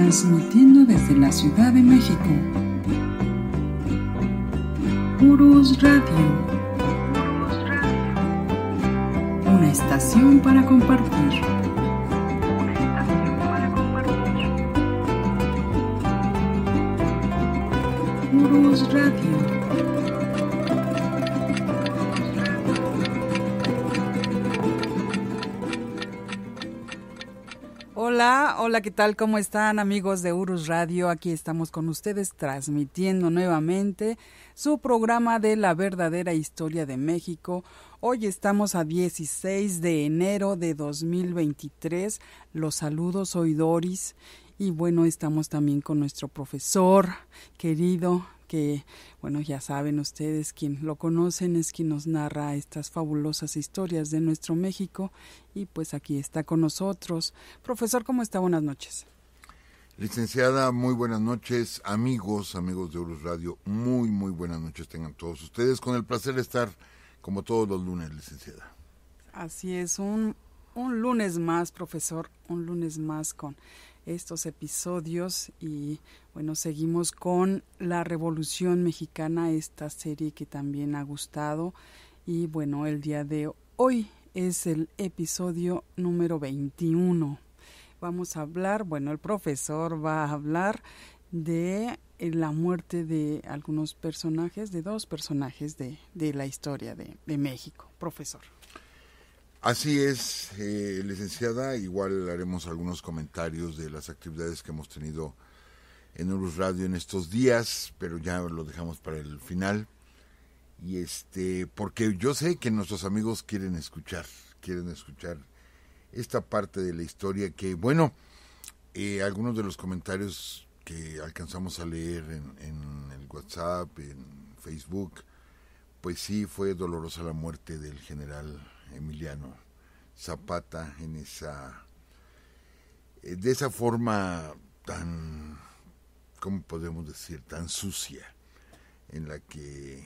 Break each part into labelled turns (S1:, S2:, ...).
S1: transmitiendo desde la Ciudad de México. Purus Radio. Una estación para compartir. Purus Radio. Hola, ¿qué tal? ¿Cómo están amigos de Urus Radio? Aquí estamos con ustedes transmitiendo nuevamente su programa de la verdadera historia de México. Hoy estamos a 16 de enero de 2023. Los saludos, soy Doris. Y bueno, estamos también con nuestro profesor querido, que, bueno, ya saben ustedes, quien lo conocen es quien nos narra estas fabulosas historias de nuestro México y pues aquí está con nosotros. Profesor, ¿cómo está? Buenas noches.
S2: Licenciada, muy buenas noches, amigos, amigos de Urus Radio, muy, muy buenas noches tengan todos ustedes, con el placer de estar como todos los lunes, licenciada.
S1: Así es, un, un lunes más, profesor, un lunes más con estos episodios y bueno, seguimos con La Revolución Mexicana, esta serie que también ha gustado y bueno, el día de hoy es el episodio número 21. Vamos a hablar, bueno, el profesor va a hablar de eh, la muerte de algunos personajes, de dos personajes de, la historia de México. Profesor.
S2: Así es, eh, licenciada. Igual haremos algunos comentarios de las actividades que hemos tenido en Urus Radio en estos días, pero ya lo dejamos para el final. Y este, porque yo sé que nuestros amigos quieren escuchar, quieren escuchar esta parte de la historia que, bueno, eh, algunos de los comentarios que alcanzamos a leer en, en el WhatsApp, en Facebook, pues sí fue dolorosa la muerte del general Emiliano Zapata en esa eh, de esa forma tan cómo podemos decir tan sucia en la que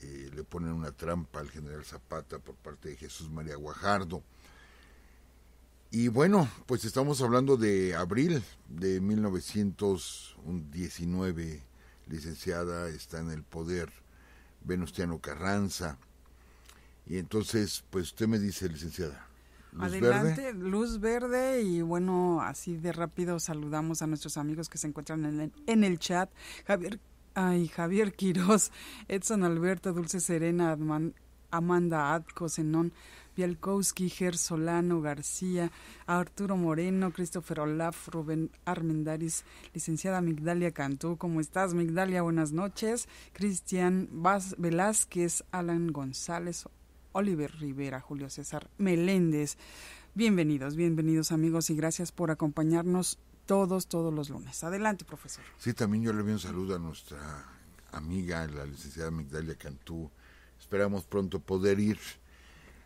S2: eh, le ponen una trampa al general Zapata por parte de Jesús María Guajardo. Y bueno, pues estamos hablando de abril de 1919, licenciada está en el poder Venustiano Carranza. Y entonces, pues usted me dice, licenciada.
S1: Luz Adelante, verde. luz verde y bueno, así de rápido saludamos a nuestros amigos que se encuentran en el, en el chat. Javier, ay, Javier Quiroz, Edson Alberto, Dulce Serena, Amanda Atco, Zenón Bielkowski, Ger Solano García, Arturo Moreno, Christopher Olaf, Rubén Armendaris, licenciada Migdalia Cantú. ¿Cómo estás, Migdalia? Buenas noches. Cristian Velázquez, Alan González, Oliver Rivera, Julio César Meléndez. Bienvenidos, bienvenidos amigos y gracias por acompañarnos todos, todos los lunes. Adelante, profesor.
S2: Sí, también yo le envío un saludo a nuestra amiga, la licenciada Migdalia Cantú. Esperamos pronto poder ir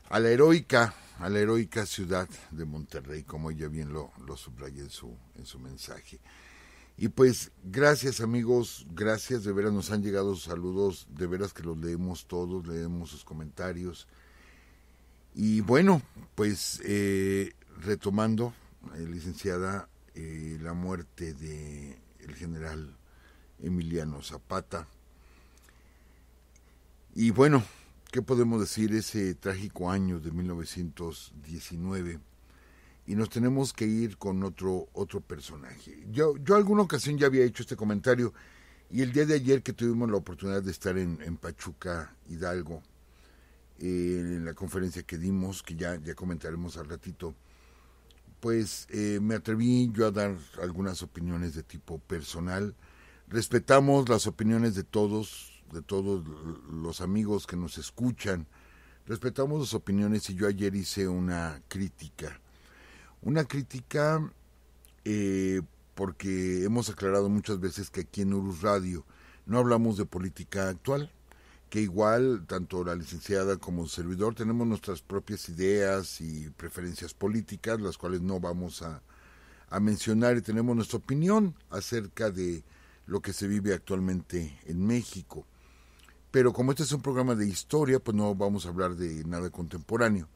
S2: a la heroica, a la heroica ciudad de Monterrey, como ella bien lo, lo subraya en su, en su mensaje. Y pues gracias amigos, gracias, de veras nos han llegado sus saludos, de veras que los leemos todos, leemos sus comentarios y bueno, pues eh, retomando, eh, licenciada, eh, la muerte de general Emiliano Zapata. Y bueno, ¿qué podemos decir ese trágico año de 1919? Y nos tenemos que ir con otro, otro personaje. Yo, yo alguna ocasión ya había hecho este comentario y el día de ayer que tuvimos la oportunidad de estar en Pachuca, Hidalgo, eh, en la conferencia que dimos, que ya, ya comentaremos al ratito, pues eh, me atreví yo a dar algunas opiniones de tipo personal. Respetamos las opiniones de todos, de todos los amigos que nos escuchan. Respetamos las opiniones y yo ayer hice una crítica. Una crítica eh, porque hemos aclarado muchas veces que aquí en Urus Radio no hablamos de política actual, que igual tanto la licenciada como el servidor tenemos nuestras propias ideas y preferencias políticas, las cuales no vamos a, a mencionar y tenemos nuestra opinión acerca de lo que se vive actualmente en México. Pero como este es un programa de historia, pues no vamos a hablar de nada contemporáneo.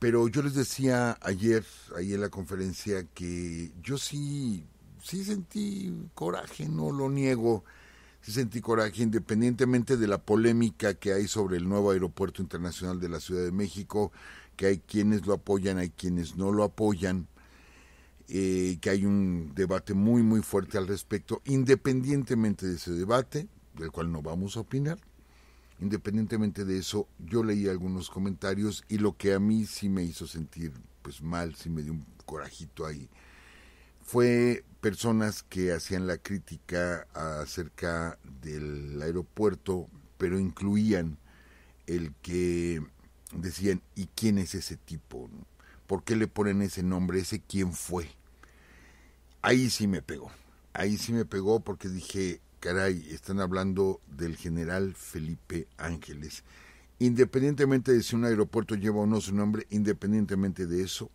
S2: Pero yo les decía ayer, ahí en la conferencia, que yo sí, sí sentí coraje, no lo niego sí sentí coraje, independientemente de la polémica que hay sobre el nuevo aeropuerto internacional de la Ciudad de México, que hay quienes lo apoyan, hay quienes no lo apoyan, eh, que hay un debate muy, muy fuerte al respecto, independientemente de ese debate, del cual no vamos a opinar. Independientemente de eso, yo leí algunos comentarios y lo que a mí sí me hizo sentir pues mal, sí me dio un corajito ahí, fue personas que hacían la crítica acerca del aeropuerto, pero incluían el que decían, ¿y quién es ese tipo? ¿Por qué le ponen ese nombre? ¿Ese quién fue? Ahí sí me pegó. Ahí sí me pegó porque dije, caray, están hablando del general Felipe Ángeles. Independientemente de si un aeropuerto lleva o no su nombre, independientemente de eso,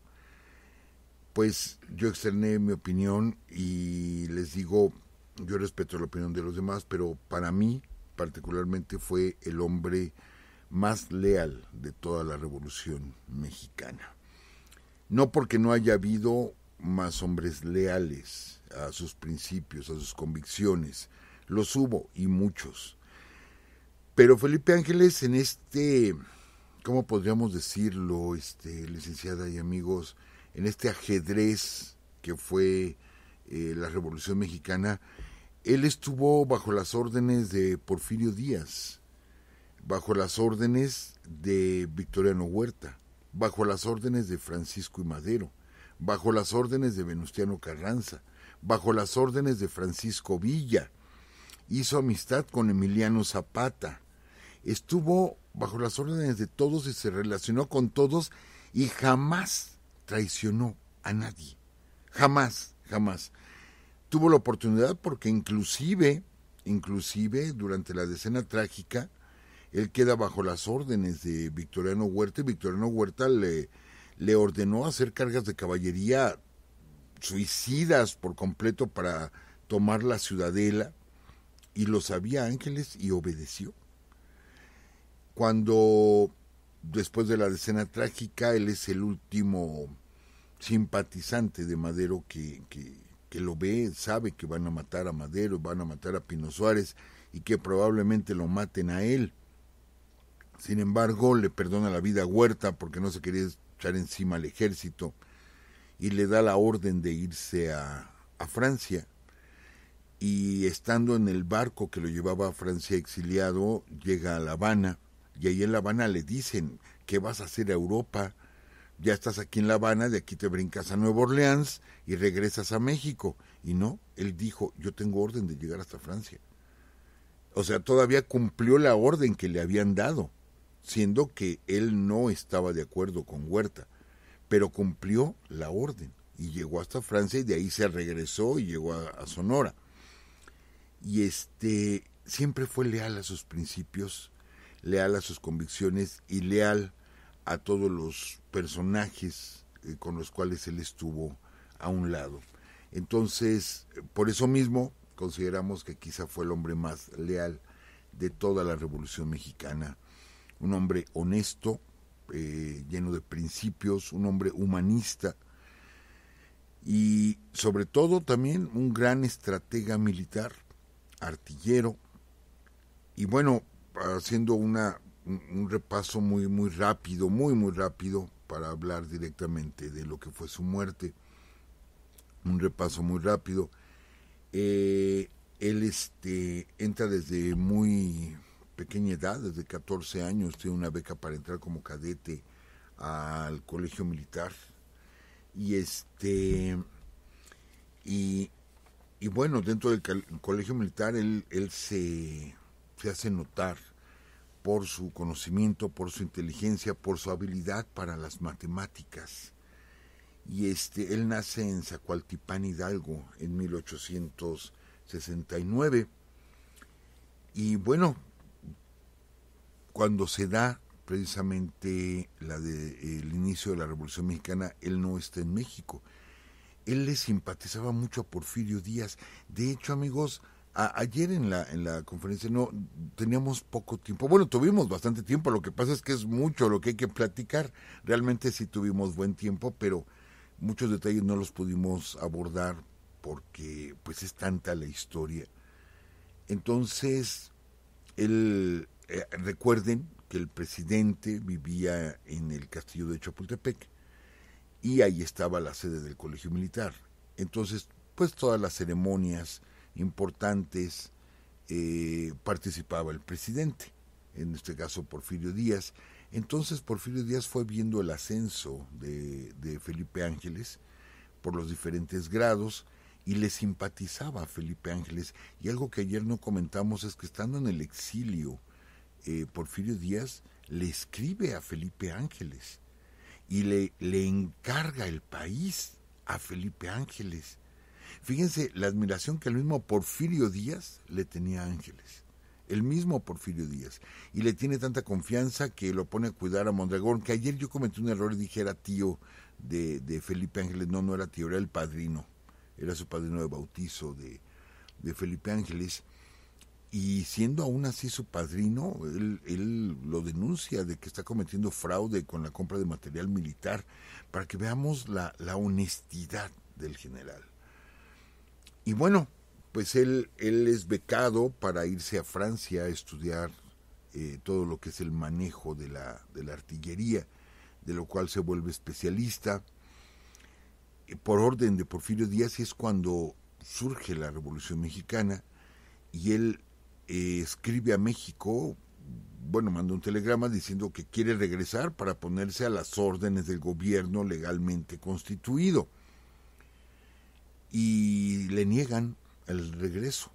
S2: pues yo externé mi opinión y les digo, yo respeto la opinión de los demás, pero para mí particularmente fue el hombre más leal de toda la revolución mexicana. No porque no haya habido más hombres leales a sus principios, a sus convicciones, los hubo y muchos. Pero Felipe Ángeles en este, ¿cómo podríamos decirlo, este, licenciada y amigos? en este ajedrez que fue eh, la Revolución Mexicana, él estuvo bajo las órdenes de Porfirio Díaz, bajo las órdenes de Victoriano Huerta, bajo las órdenes de Francisco y Madero, bajo las órdenes de Venustiano Carranza, bajo las órdenes de Francisco Villa, hizo amistad con Emiliano Zapata, estuvo bajo las órdenes de todos y se relacionó con todos y jamás traicionó a nadie. Jamás, jamás. Tuvo la oportunidad porque inclusive, inclusive durante la decena trágica, él queda bajo las órdenes de Victoriano Huerta y Victoriano Huerta le, le ordenó hacer cargas de caballería suicidas por completo para tomar la ciudadela y lo sabía Ángeles y obedeció. Cuando después de la escena trágica, él es el último simpatizante de Madero que, lo ve, sabe que van a matar a Madero, van a matar a Pino Suárez y que probablemente lo maten a él. Sin embargo, le perdona la vida a Huerta porque no se quería echar encima al ejército y le da la orden de irse a, a Francia. Y estando en el barco que lo llevaba a Francia exiliado, llega a La Habana y ahí en La Habana le dicen, ¿qué vas a hacer a Europa? Ya estás aquí en La Habana, de aquí te brincas a Nueva Orleans y regresas a México. Y no, él dijo, yo tengo orden de llegar hasta Francia. O sea, todavía cumplió la orden que le habían dado, siendo que él no estaba de acuerdo con Huerta, pero cumplió la orden y llegó hasta Francia y de ahí se regresó y llegó a, a Sonora. Y este siempre fue leal a sus principios leal a sus convicciones y leal a todos los personajes eh, con los cuales él estuvo a un lado. Entonces, por eso mismo consideramos que quizá fue el hombre más leal de toda la Revolución Mexicana, un hombre honesto, eh, lleno de principios, un hombre humanista y sobre todo también un gran estratega militar, artillero. Y bueno, haciendo una, un repaso muy, muy rápido, muy, muy rápido, para hablar directamente de lo que fue su muerte. Un repaso muy rápido. Eh, él este, entra desde muy pequeña edad, desde 14 años, tiene una beca para entrar como cadete al colegio militar. Y este y, y bueno, dentro del colegio militar él, se hace notar por su conocimiento, por su inteligencia, por su habilidad para las matemáticas. Y este, él nace en Zacualtipán Hidalgo en 1869. Y bueno, cuando se da precisamente la el inicio de la Revolución Mexicana, él no está en México. Él le simpatizaba mucho a Porfirio Díaz. De hecho, amigos, ayer en la, en la conferencia no teníamos poco tiempo. Bueno, tuvimos bastante tiempo, lo que pasa es que es mucho lo que hay que platicar. Realmente sí tuvimos buen tiempo, pero muchos detalles no los pudimos abordar porque pues es tanta la historia. Entonces, el, eh, recuerden que el presidente vivía en el castillo de Chapultepec y ahí estaba la sede del colegio militar. Entonces, pues todas las ceremonias importantes eh, participaba el presidente, en este caso Porfirio Díaz. Entonces Porfirio Díaz fue viendo el ascenso de, Felipe Ángeles por los diferentes grados y le simpatizaba a Felipe Ángeles. Y algo que ayer no comentamos es que estando en el exilio, eh, Porfirio Díaz le escribe a Felipe Ángeles y le, le encarga el país a Felipe Ángeles. Fíjense la admiración que el mismo Porfirio Díaz le tenía a Ángeles. El mismo Porfirio Díaz. Y le tiene tanta confianza que lo pone a cuidar a Mondragón, que ayer yo cometí un error y dije era tío de, Felipe Ángeles. No, no era tío, era el padrino. Era su padrino de bautizo de, Felipe Ángeles y siendo aún así su padrino, él, lo denuncia de que está cometiendo fraude con la compra de material militar, para que veamos la honestidad del general. Y bueno, pues él, es becado para irse a Francia a estudiar eh, todo lo que es el manejo de la, artillería, de lo cual se vuelve especialista. Eh, por orden de Porfirio Díaz y es cuando surge la Revolución Mexicana y él eh, escribe a México, bueno, manda un telegrama diciendo que quiere regresar para ponerse a las órdenes del gobierno legalmente constituido y le niegan el regreso.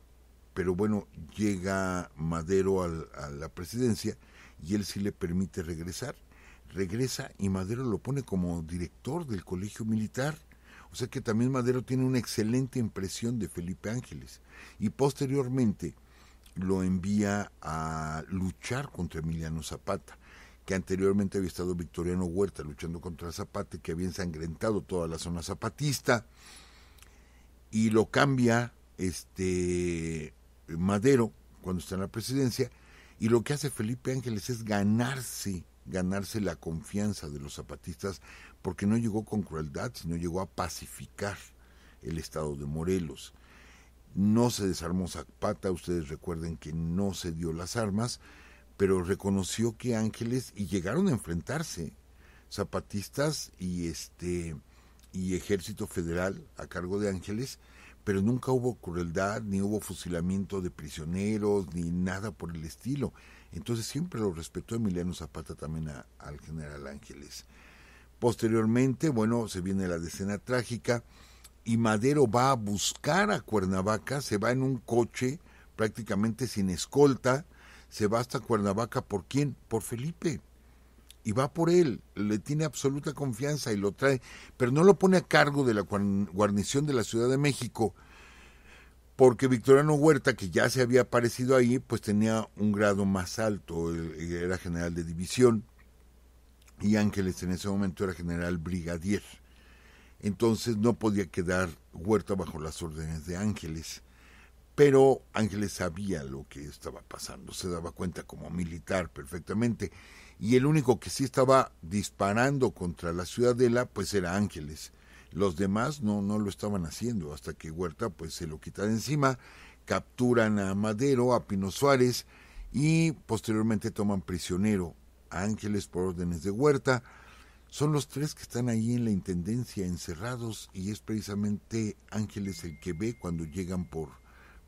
S2: Pero bueno, llega Madero a la presidencia y él sí le permite regresar. Regresa y Madero lo pone como director del colegio militar. O sea que también Madero tiene una excelente impresión de Felipe Ángeles. Y posteriormente lo envía a luchar contra Emiliano Zapata que anteriormente había estado Victoriano Huerta luchando contra Zapata, que había ensangrentado toda la zona zapatista, y lo cambia este Madero cuando está en la presidencia y lo que hace Felipe Ángeles es ganarse ganarse la confianza de los zapatistas porque no llegó con crueldad, sino llegó a pacificar el estado de Morelos. No se desarmó Zapata, ustedes recuerden que no se dio las armas, pero reconoció que Ángeles y llegaron a enfrentarse zapatistas y este y Ejército Federal a cargo de Ángeles, pero nunca hubo crueldad, ni hubo fusilamiento de prisioneros, ni nada por el estilo. Entonces siempre lo respetó Emiliano Zapata también al general Ángeles. Posteriormente, bueno, se viene la decena trágica y Madero va a buscar a Cuernavaca, se va en un coche prácticamente sin escolta, se va hasta Cuernavaca por quién? Por Felipe y va por él, le tiene absoluta confianza y lo trae, pero no lo pone a cargo de la guarnición de la Ciudad de México, porque Victoriano Huerta, que ya se había aparecido ahí, pues tenía un grado más alto, era general de división, y Ángeles en ese momento era general brigadier. Entonces no podía quedar Huerta bajo las órdenes de Ángeles. Pero Ángeles sabía lo que estaba pasando, se daba cuenta como militar perfectamente y el único que sí estaba disparando contra la ciudadela pues era Ángeles. Los demás no, no lo estaban haciendo hasta que Huerta pues se lo quita de encima, capturan a Madero, a Pino Suárez y posteriormente toman prisionero a Ángeles por órdenes de Huerta. Son los tres que están ahí en la Intendencia encerrados y es precisamente Ángeles el que ve cuando llegan por,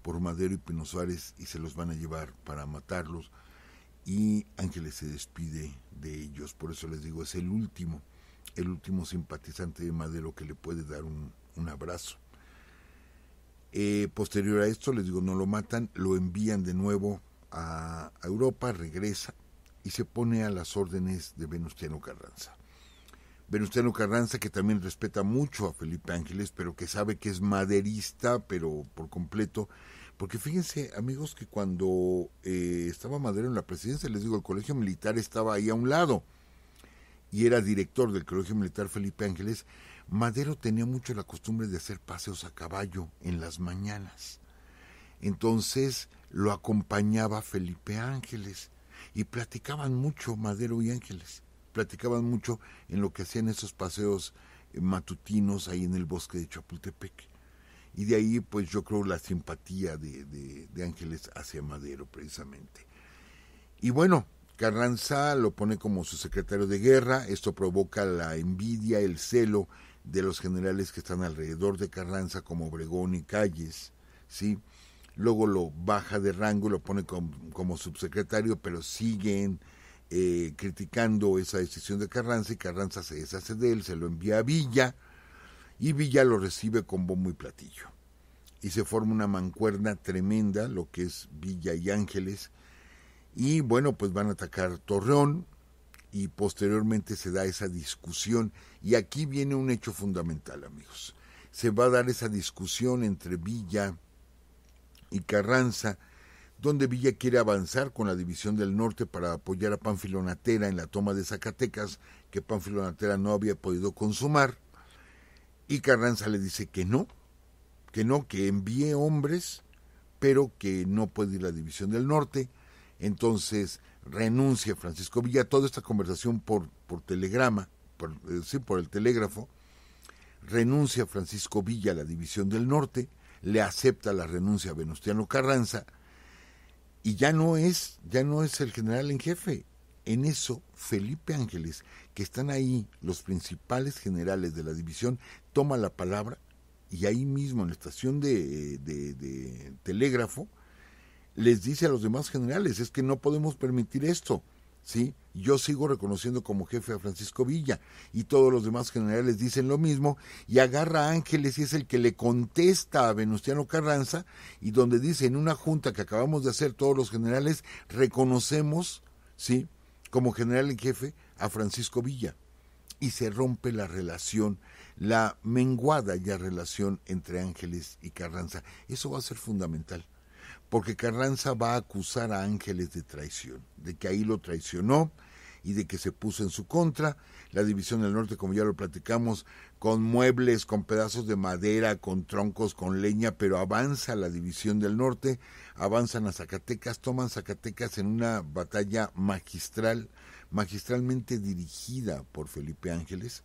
S2: por Madero y Pino Suárez y se los van a llevar para matarlos y Ángeles se despide de ellos, por eso les digo, es el último, el último simpatizante de Madero que le puede dar un, abrazo. Eh, posterior a esto, les digo, no lo matan, lo envían de nuevo a, a Europa, regresa y se pone a las órdenes de Venustiano Carranza. Venustiano Carranza, que también respeta mucho a Felipe Ángeles, pero que sabe que es maderista, pero por completo, porque fíjense, amigos, que cuando eh, estaba Madero en la presidencia, les digo, el colegio militar estaba ahí a un lado y era director del colegio militar Felipe Ángeles. Madero tenía mucho la costumbre de hacer paseos a caballo en las mañanas. Entonces lo acompañaba Felipe Ángeles y platicaban mucho Madero y Ángeles. Platicaban mucho en lo que hacían esos paseos eh, matutinos ahí en el bosque de Chapultepec y de ahí pues yo creo la simpatía de, de, Ángeles hacia Madero precisamente. Y bueno, Carranza lo pone como su secretario de guerra, esto provoca la envidia, el celo de los generales que están alrededor de Carranza como Obregón y Calles, ¿sí? Luego lo baja de rango, lo pone como, subsecretario, pero siguen eh, criticando esa decisión de Carranza y Carranza se deshace de él, se lo envía a Villa, y Villa lo recibe con bombo y platillo. Y se forma una mancuerna tremenda, lo que es Villa y Ángeles. Y bueno, pues van a atacar Torreón y posteriormente se da esa discusión. Y aquí viene un hecho fundamental, amigos. Se va a dar esa discusión entre Villa y Carranza, donde Villa quiere avanzar con la División del Norte para apoyar a Panfilonatera en la toma de Zacatecas, que Panfilonatera no había podido consumar y Carranza le dice que no, que no, que envíe hombres, pero que no puede ir la División del Norte. Entonces renuncia Francisco Villa. Toda esta conversación por, por telegrama, por, eh, por el telégrafo, renuncia Francisco Villa a la División del Norte, le acepta la renuncia a Venustiano Carranza y ya no es, ya no es el general en jefe, en eso, Felipe Ángeles, que están ahí los principales generales de la división, toma la palabra y ahí mismo en la estación de, telégrafo les dice a los demás generales, es que no podemos permitir esto, ¿sí? Yo sigo reconociendo como jefe a Francisco Villa y todos los demás generales dicen lo mismo y agarra a Ángeles y es el que le contesta a Venustiano Carranza y donde dice en una junta que acabamos de hacer todos los generales reconocemos, ¿sí? como general en jefe a Francisco Villa y se rompe la relación, la menguada ya relación entre Ángeles y Carranza. Eso va a ser fundamental, porque Carranza va a acusar a Ángeles de traición, de que ahí lo traicionó, y de que se puso en su contra. La división del norte, como ya lo platicamos, con muebles, con pedazos de madera, con troncos, con leña, pero avanza la división del norte, avanzan a Zacatecas, toman Zacatecas en una batalla magistral, magistralmente dirigida por Felipe Ángeles,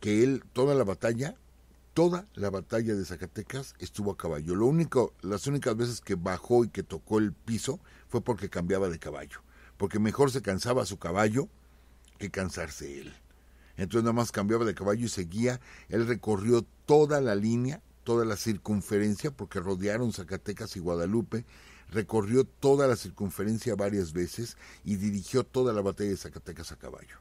S2: que él toda la batalla toda la batalla de Zacatecas estuvo a caballo. Lo único, las únicas veces que bajó y que tocó el piso fue porque cambiaba de caballo porque mejor se cansaba su caballo que cansarse él. Entonces nada más cambiaba de caballo y seguía. Él recorrió toda la línea, toda la circunferencia, porque rodearon Zacatecas y Guadalupe. Recorrió toda la circunferencia varias veces y dirigió toda la batalla de Zacatecas a caballo.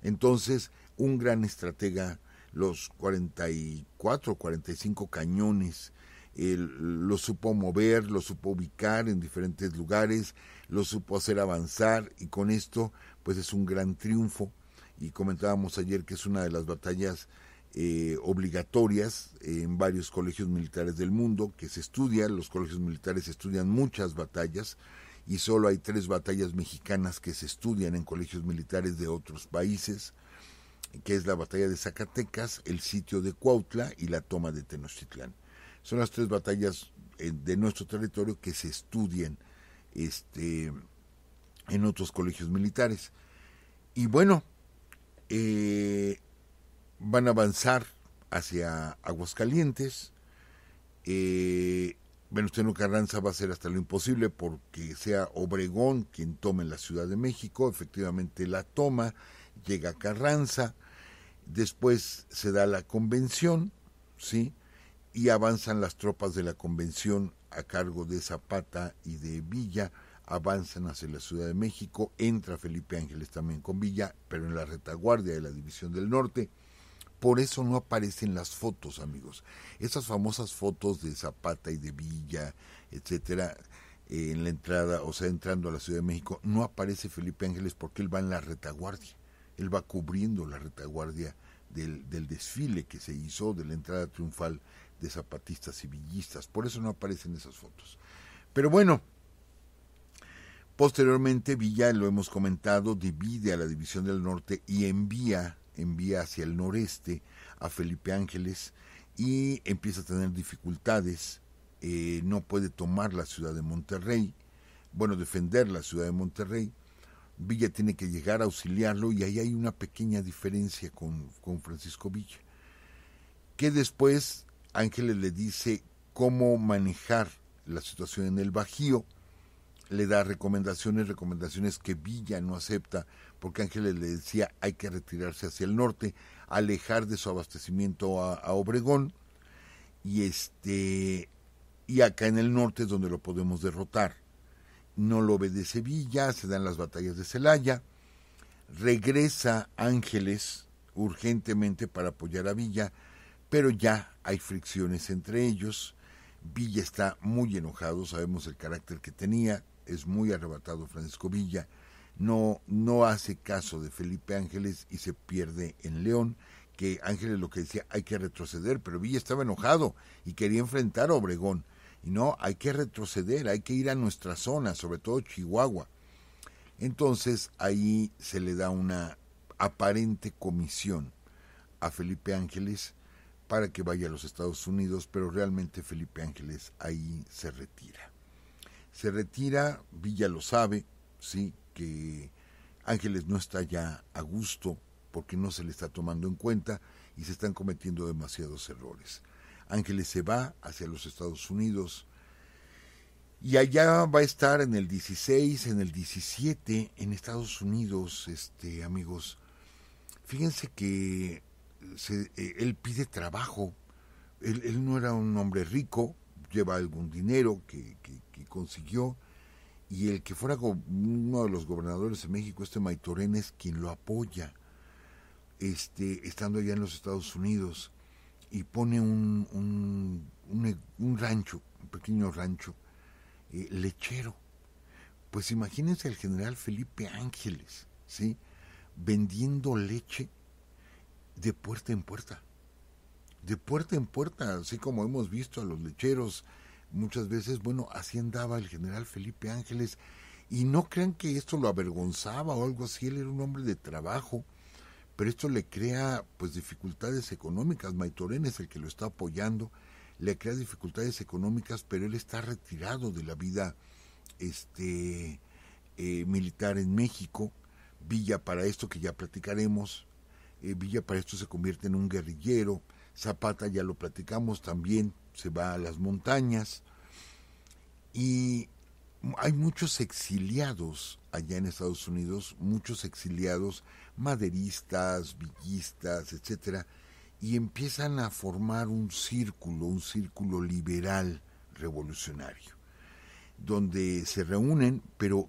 S2: Entonces, un gran estratega, los 44 45 cañones lo supo mover, lo supo ubicar en diferentes lugares, lo supo hacer avanzar y con esto pues es un gran triunfo y comentábamos ayer que es una de las batallas eh, obligatorias en varios colegios militares del mundo que se estudian, los colegios militares estudian muchas batallas y solo hay tres batallas mexicanas que se estudian en colegios militares de otros países, que es la batalla de Zacatecas, el sitio de Cuautla y la toma de Tenochtitlán. Son las tres batallas eh, de nuestro territorio que se estudian este, en otros colegios militares. Y bueno, eh, van a avanzar hacia Aguascalientes. Eh, usted no Carranza va a hacer hasta lo imposible porque sea Obregón quien tome la Ciudad de México, efectivamente la toma, llega Carranza, después se da la convención, ¿sí? y avanzan las tropas de la convención a cargo de Zapata y de Villa, avanzan hacia la Ciudad de México, entra Felipe Ángeles también con Villa, pero en la retaguardia de la División del Norte. Por eso no aparecen las fotos, amigos. Esas famosas fotos de Zapata y de Villa, etcétera, eh, en la entrada, o sea, entrando a la Ciudad de México, no aparece Felipe Ángeles porque él va en la retaguardia. Él va cubriendo la retaguardia del, del desfile que se hizo, de la entrada triunfal de zapatistas y villistas, por eso no aparecen esas fotos. Pero bueno, posteriormente Villa, lo hemos comentado, divide a la División del Norte y envía, envía hacia el noreste a Felipe Ángeles y empieza a tener dificultades, eh, no puede tomar la ciudad de Monterrey, bueno, defender la ciudad de Monterrey, Villa tiene que llegar a auxiliarlo y ahí hay una pequeña diferencia con, con Francisco Villa, que después Ángeles le dice cómo manejar la situación en el Bajío, le da recomendaciones, recomendaciones que Villa no acepta, porque Ángeles le decía hay que retirarse hacia el norte, alejar de su abastecimiento a, Obregón, y este y acá en el norte es donde lo podemos derrotar. No lo obedece Villa, se dan las batallas de Celaya, regresa Ángeles urgentemente para apoyar a Villa, pero ya hay fricciones entre ellos. Villa está muy enojado, sabemos el carácter que tenía, es muy arrebatado Francisco Villa, no, no hace caso de Felipe Ángeles y se pierde en León, que Ángeles lo que decía, hay que retroceder, pero Villa estaba enojado y quería enfrentar a Obregón. Y no, hay que retroceder, hay que ir a nuestra zona, sobre todo Chihuahua. Entonces ahí se le da una aparente comisión a Felipe Ángeles para que vaya a los Estados Unidos, pero realmente Felipe Ángeles ahí se retira. Se retira, Villa lo sabe, sí, que Ángeles no está ya a gusto porque no se le está tomando en cuenta y se están cometiendo demasiados errores. Ángeles se va hacia los Estados Unidos y allá va a estar en el 16, en el 17 en Estados Unidos, este amigos. Fíjense que eh, él pide trabajo. Él, no era un hombre rico, lleva algún dinero que, consiguió, y el que fuera uno de los gobernadores de México, este Maitorén, es quien lo apoya, este, estando allá en los Estados Unidos, y pone un, un, rancho, un pequeño rancho, eh, lechero. Pues imagínense al general Felipe Ángeles, ¿sí? Vendiendo leche de puerta en puerta, de puerta en puerta, así como hemos visto a los lecheros muchas veces, bueno, así andaba el general Felipe Ángeles, y no crean que esto lo avergonzaba o algo así, él era un hombre de trabajo, pero esto le crea pues dificultades económicas, Maitorén es el que lo está apoyando, le crea dificultades económicas, pero él está retirado de la vida este, eh, militar en México, Villa para esto que ya platicaremos, eh, Villa para esto se convierte en un guerrillero, Zapata ya lo platicamos también, se va a las montañas y hay muchos exiliados allá en Estados Unidos, muchos exiliados maderistas, villistas, etcétera, y empiezan a formar un círculo, un círculo liberal revolucionario, donde se reúnen, pero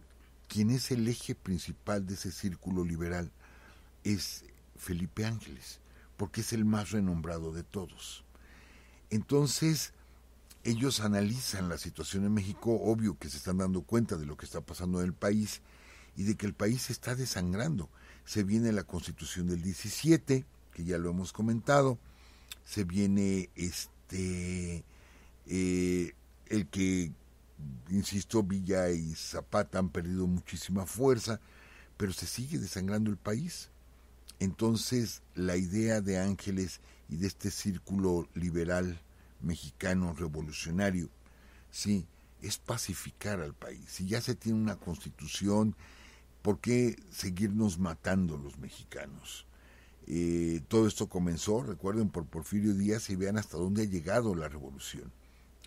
S2: quien es el eje principal de ese círculo liberal es Felipe Ángeles, porque es el más renombrado de todos. Entonces, ellos analizan la situación en México, obvio que se están dando cuenta de lo que está pasando en el país y de que el país se está desangrando. Se viene la constitución del 17, que ya lo hemos comentado, se viene este eh, el que, insisto, Villa y Zapata han perdido muchísima fuerza, pero se sigue desangrando el país. Entonces, la idea de Ángeles y de este círculo liberal mexicano revolucionario, sí, es pacificar al país. Si ya se tiene una constitución, ¿por qué seguirnos matando los mexicanos? Eh, todo esto comenzó, recuerden, por Porfirio Díaz y vean hasta dónde ha llegado la revolución.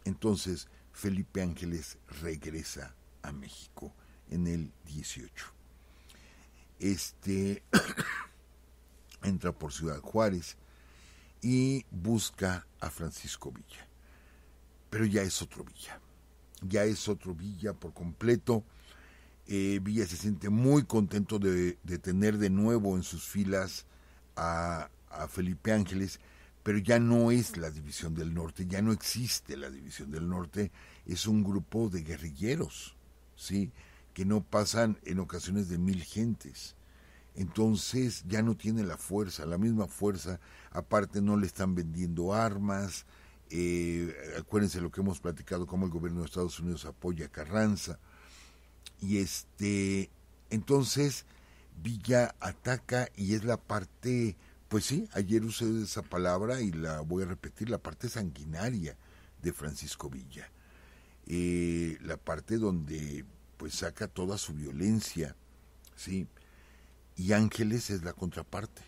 S2: Entonces, Felipe Ángeles regresa a México en el 18. Este. entra por Ciudad Juárez y busca a Francisco Villa. Pero ya es otro Villa, ya es otro Villa por completo. Eh, Villa se siente muy contento de, tener de nuevo en sus filas a, a Felipe Ángeles, pero ya no es la División del Norte, ya no existe la División del Norte, es un grupo de guerrilleros, ¿sí? que no pasan en ocasiones de mil gentes entonces ya no tiene la fuerza, la misma fuerza, aparte no le están vendiendo armas, eh, acuérdense lo que hemos platicado, cómo el gobierno de Estados Unidos apoya a Carranza, y este, entonces Villa ataca y es la parte, pues sí, ayer usé esa palabra y la voy a repetir, la parte sanguinaria de Francisco Villa, eh, la parte donde pues saca toda su violencia, sí, y ángeles es la contraparte.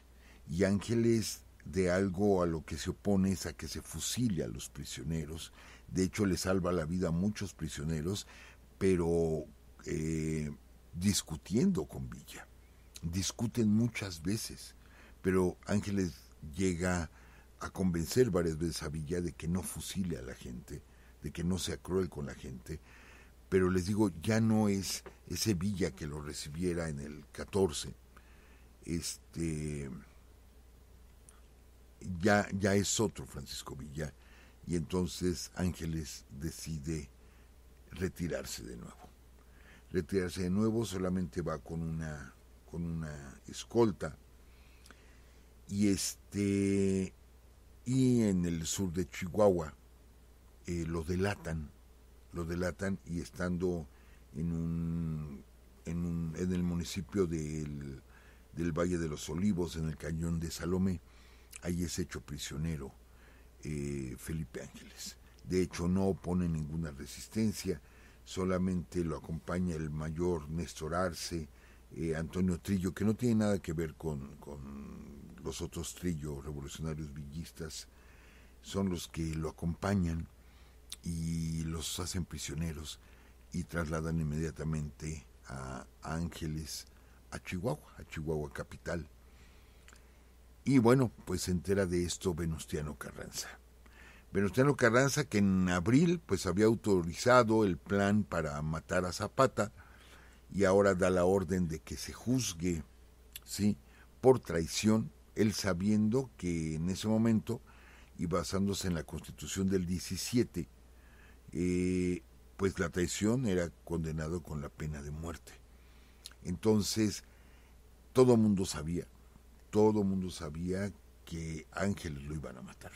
S2: Y ángeles de algo a lo que se opone es a que se fusile a los prisioneros. De hecho, le salva la vida a muchos prisioneros, pero eh, discutiendo con Villa. Discuten muchas veces, pero Ángeles llega a convencer varias veces a Villa de que no fusile a la gente, de que no sea cruel con la gente. Pero les digo, ya no es ese Villa que lo recibiera en el 14, este ya, ya es otro Francisco Villa y entonces Ángeles decide retirarse de nuevo. Retirarse de nuevo solamente va con una con una escolta y este y en el sur de Chihuahua eh, lo delatan, lo delatan y estando en un en, un, en el municipio del del Valle de los Olivos, en el cañón de Salomé. Ahí es hecho prisionero eh, Felipe Ángeles. De hecho, no opone ninguna resistencia, solamente lo acompaña el mayor Néstor Arce, eh, Antonio Trillo, que no tiene nada que ver con, con los otros Trillo, revolucionarios villistas, son los que lo acompañan y los hacen prisioneros y trasladan inmediatamente a Ángeles a Chihuahua, a Chihuahua capital. Y bueno, pues se entera de esto Venustiano Carranza. Venustiano Carranza que en abril pues había autorizado el plan para matar a Zapata y ahora da la orden de que se juzgue, ¿sí? por traición, él sabiendo que en ese momento y basándose en la Constitución del 17, eh, pues la traición era condenado con la pena de muerte. Entonces, todo mundo sabía, todo mundo sabía que Ángeles lo iban a matar.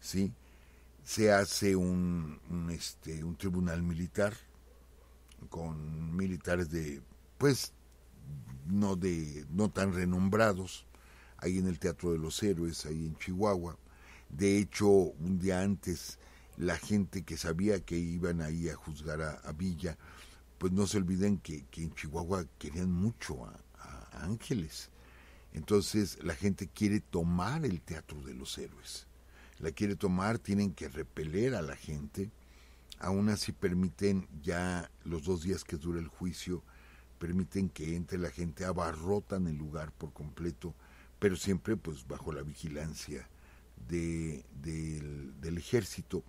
S2: ¿Sí? Se hace un, este, un tribunal militar con militares de, pues, no, de, no tan renombrados, ahí en el Teatro de los Héroes, ahí en Chihuahua. De hecho, un día antes, la gente que sabía que iban ahí a juzgar a Villa pues no se olviden que, en Chihuahua querían mucho a, Ángeles. Entonces la gente quiere tomar el teatro de los héroes. La quiere tomar, tienen que repeler a la gente. Aún así permiten ya los dos días que dura el juicio, permiten que entre la gente, abarrotan el lugar por completo, pero siempre pues bajo la vigilancia del ejército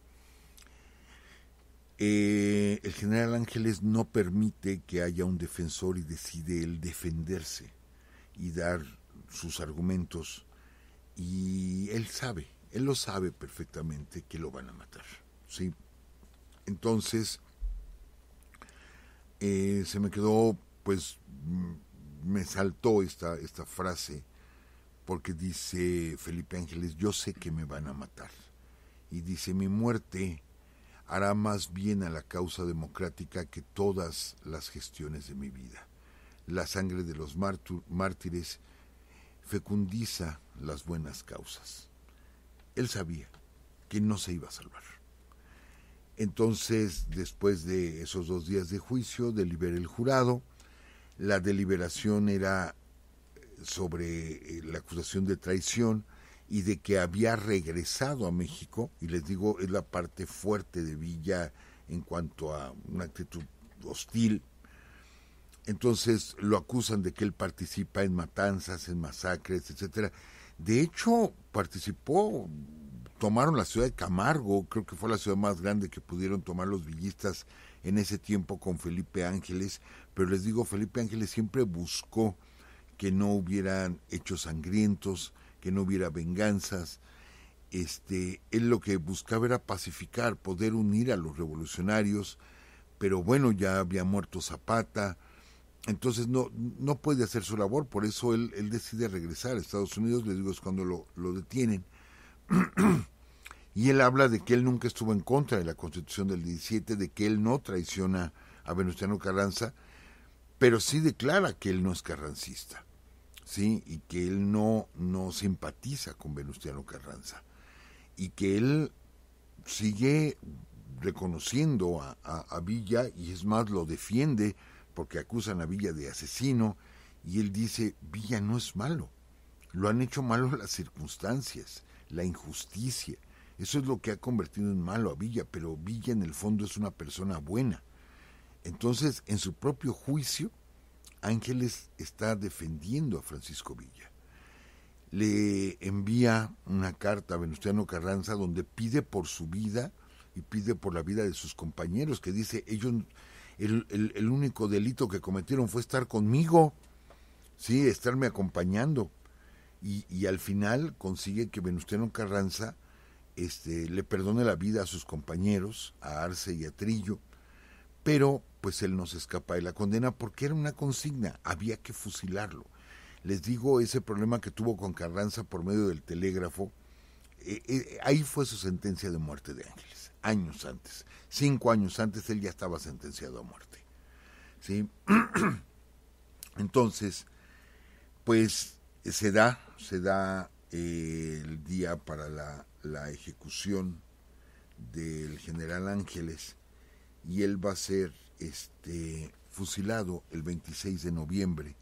S2: eh, el general Ángeles no permite que haya un defensor y decide él defenderse y dar sus argumentos y él sabe, él lo sabe perfectamente que lo van a matar, ¿sí? Entonces, eh, se me quedó, pues, mm, me saltó esta frase porque dice Felipe Ángeles, yo sé que me van a matar. Y dice, mi muerte hará más bien a la causa democrática que todas las gestiones de mi vida. La sangre de los mártires fecundiza las buenas causas. Él sabía que no se iba a salvar. Entonces, después de esos dos días de juicio, deliberé el jurado. La deliberación era eh, sobre eh, la acusación de traición y de que había regresado a México, y les digo, es la parte fuerte de Villa en cuanto a una actitud hostil. Entonces lo acusan de que él participa en matanzas, en masacres, etcétera. De hecho, participó, tomaron la ciudad de Camargo, creo que fue la ciudad más grande que pudieron tomar los villistas en ese tiempo con Felipe Ángeles, pero les digo, Felipe Ángeles siempre buscó que no hubieran hechos sangrientos, que no hubiera venganzas. Este, él lo que buscaba era pacificar, poder unir a los revolucionarios, pero bueno, ya había muerto Zapata, entonces no, no puede hacer su labor, por eso él, decide regresar a Estados Unidos, les digo, es cuando lo, lo detienen. y él habla de que él nunca estuvo en contra de la constitución del 17, de que él no traiciona a Venustiano Carranza, pero sí declara que él no es carrancista. ¿sí? y que él no, no simpatiza con Venustiano Carranza y que él sigue reconociendo a, a, a, Villa y es más lo defiende porque acusan a Villa de asesino y él dice Villa no es malo, lo han hecho malo las circunstancias, la injusticia, eso es lo que ha convertido en malo a Villa, pero Villa en el fondo es una persona buena. Entonces, en su propio juicio, Ángeles está defendiendo a Francisco Villa. Le envía una carta a Venustiano Carranza donde pide por su vida y pide por la vida de sus compañeros, que dice, ellos, el, único delito que cometieron fue estar conmigo, sí, estarme acompañando. Y, al final consigue que Venustiano Carranza este, le perdone la vida a sus compañeros, a Arce y a Trillo, pero pues él no se escapa de la condena porque era una consigna, había que fusilarlo. Les digo, ese problema que tuvo con Carranza por medio del telégrafo, eh, eh, ahí fue su sentencia de muerte de Ángeles, años antes, cinco años antes él ya estaba sentenciado a muerte. ¿sí? Entonces, pues se da, se da eh, el día para la ejecución del general Ángeles y él va a ser este, fusilado el 26 de noviembre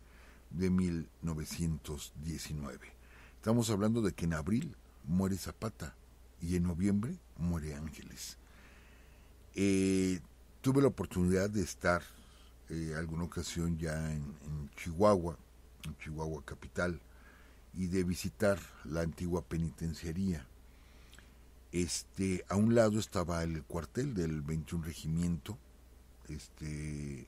S2: de 1919. Estamos hablando de que en abril muere Zapata y en noviembre muere Ángeles. Eh, tuve la oportunidad de estar eh, alguna ocasión ya en, en, Chihuahua, en Chihuahua capital, y de visitar la antigua penitenciaría este, a un lado estaba el cuartel del 21 Regimiento, este,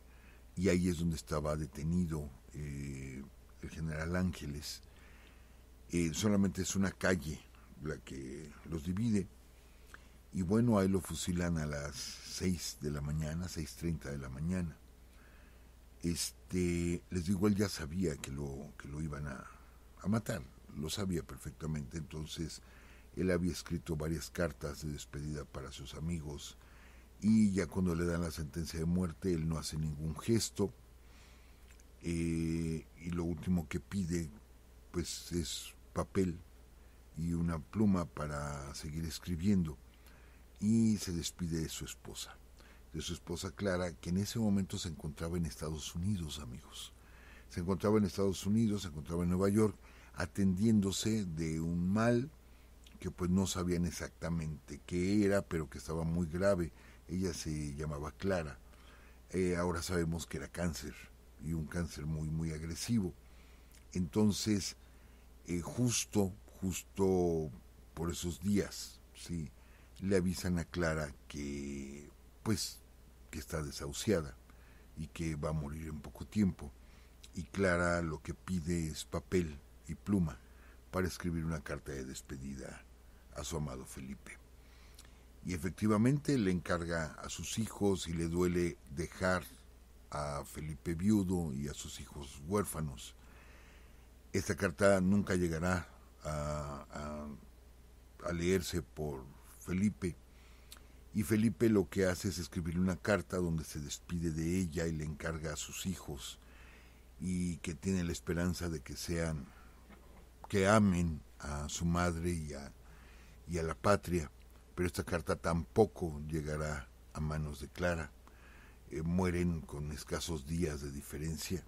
S2: y ahí es donde estaba detenido eh, el general Ángeles. Eh, solamente es una calle la que los divide. Y bueno, ahí lo fusilan a las 6 de la mañana, 6.30 de la mañana. Este, les digo, él ya sabía que lo, que lo iban a, a matar, lo sabía perfectamente. Entonces, él había escrito varias cartas de despedida para sus amigos y ya cuando le dan la sentencia de muerte, él no hace ningún gesto. Eh, y lo último que pide, pues, es papel y una pluma para seguir escribiendo. Y se despide de su esposa, de su esposa Clara, que en ese momento se encontraba en Estados Unidos, amigos. Se encontraba en Estados Unidos, se encontraba en Nueva York, atendiéndose de un mal que pues no sabían exactamente qué era, pero que estaba muy grave. Ella se llamaba Clara. Eh, ahora sabemos que era cáncer y un cáncer muy, muy agresivo. Entonces, eh, justo, justo por esos días, sí, le avisan a Clara que, pues, que está desahuciada y que va a morir en poco tiempo. Y Clara lo que pide es papel y pluma para escribir una carta de despedida a su amado Felipe. Y efectivamente le encarga a sus hijos y le duele dejar a Felipe viudo y a sus hijos huérfanos. Esta carta nunca llegará a, leerse por Felipe. Y Felipe lo que hace es escribir una carta donde se despide de ella y le encarga a sus hijos y que tiene la esperanza de que sean, que amen a su madre y a y a la patria, pero esta carta tampoco llegará a manos de Clara. Eh, mueren con escasos días de diferencia.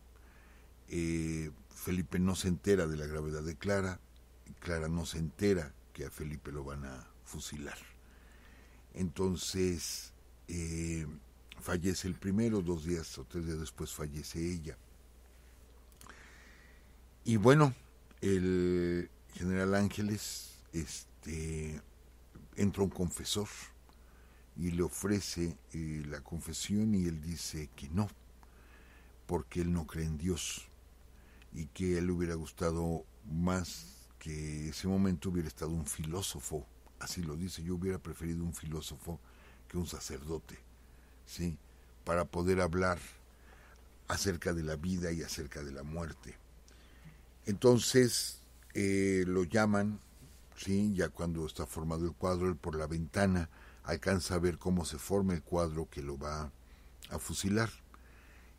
S2: Eh, Felipe no se entera de la gravedad de Clara, Clara no se entera que a Felipe lo van a fusilar. Entonces, eh, fallece el primero, dos días o tres días después fallece ella. Y bueno, el general Ángeles, este, este, entra un confesor y le ofrece eh, la confesión y él dice que no, porque él no cree en Dios y que a él hubiera gustado más que ese momento hubiera estado un filósofo, así lo dice, yo hubiera preferido un filósofo que un sacerdote, ¿sí? Para poder hablar acerca de la vida y acerca de la muerte. Entonces eh, lo llaman ¿sí? ya cuando está formado el cuadro, él por la ventana alcanza a ver cómo se forma el cuadro que lo va a fusilar.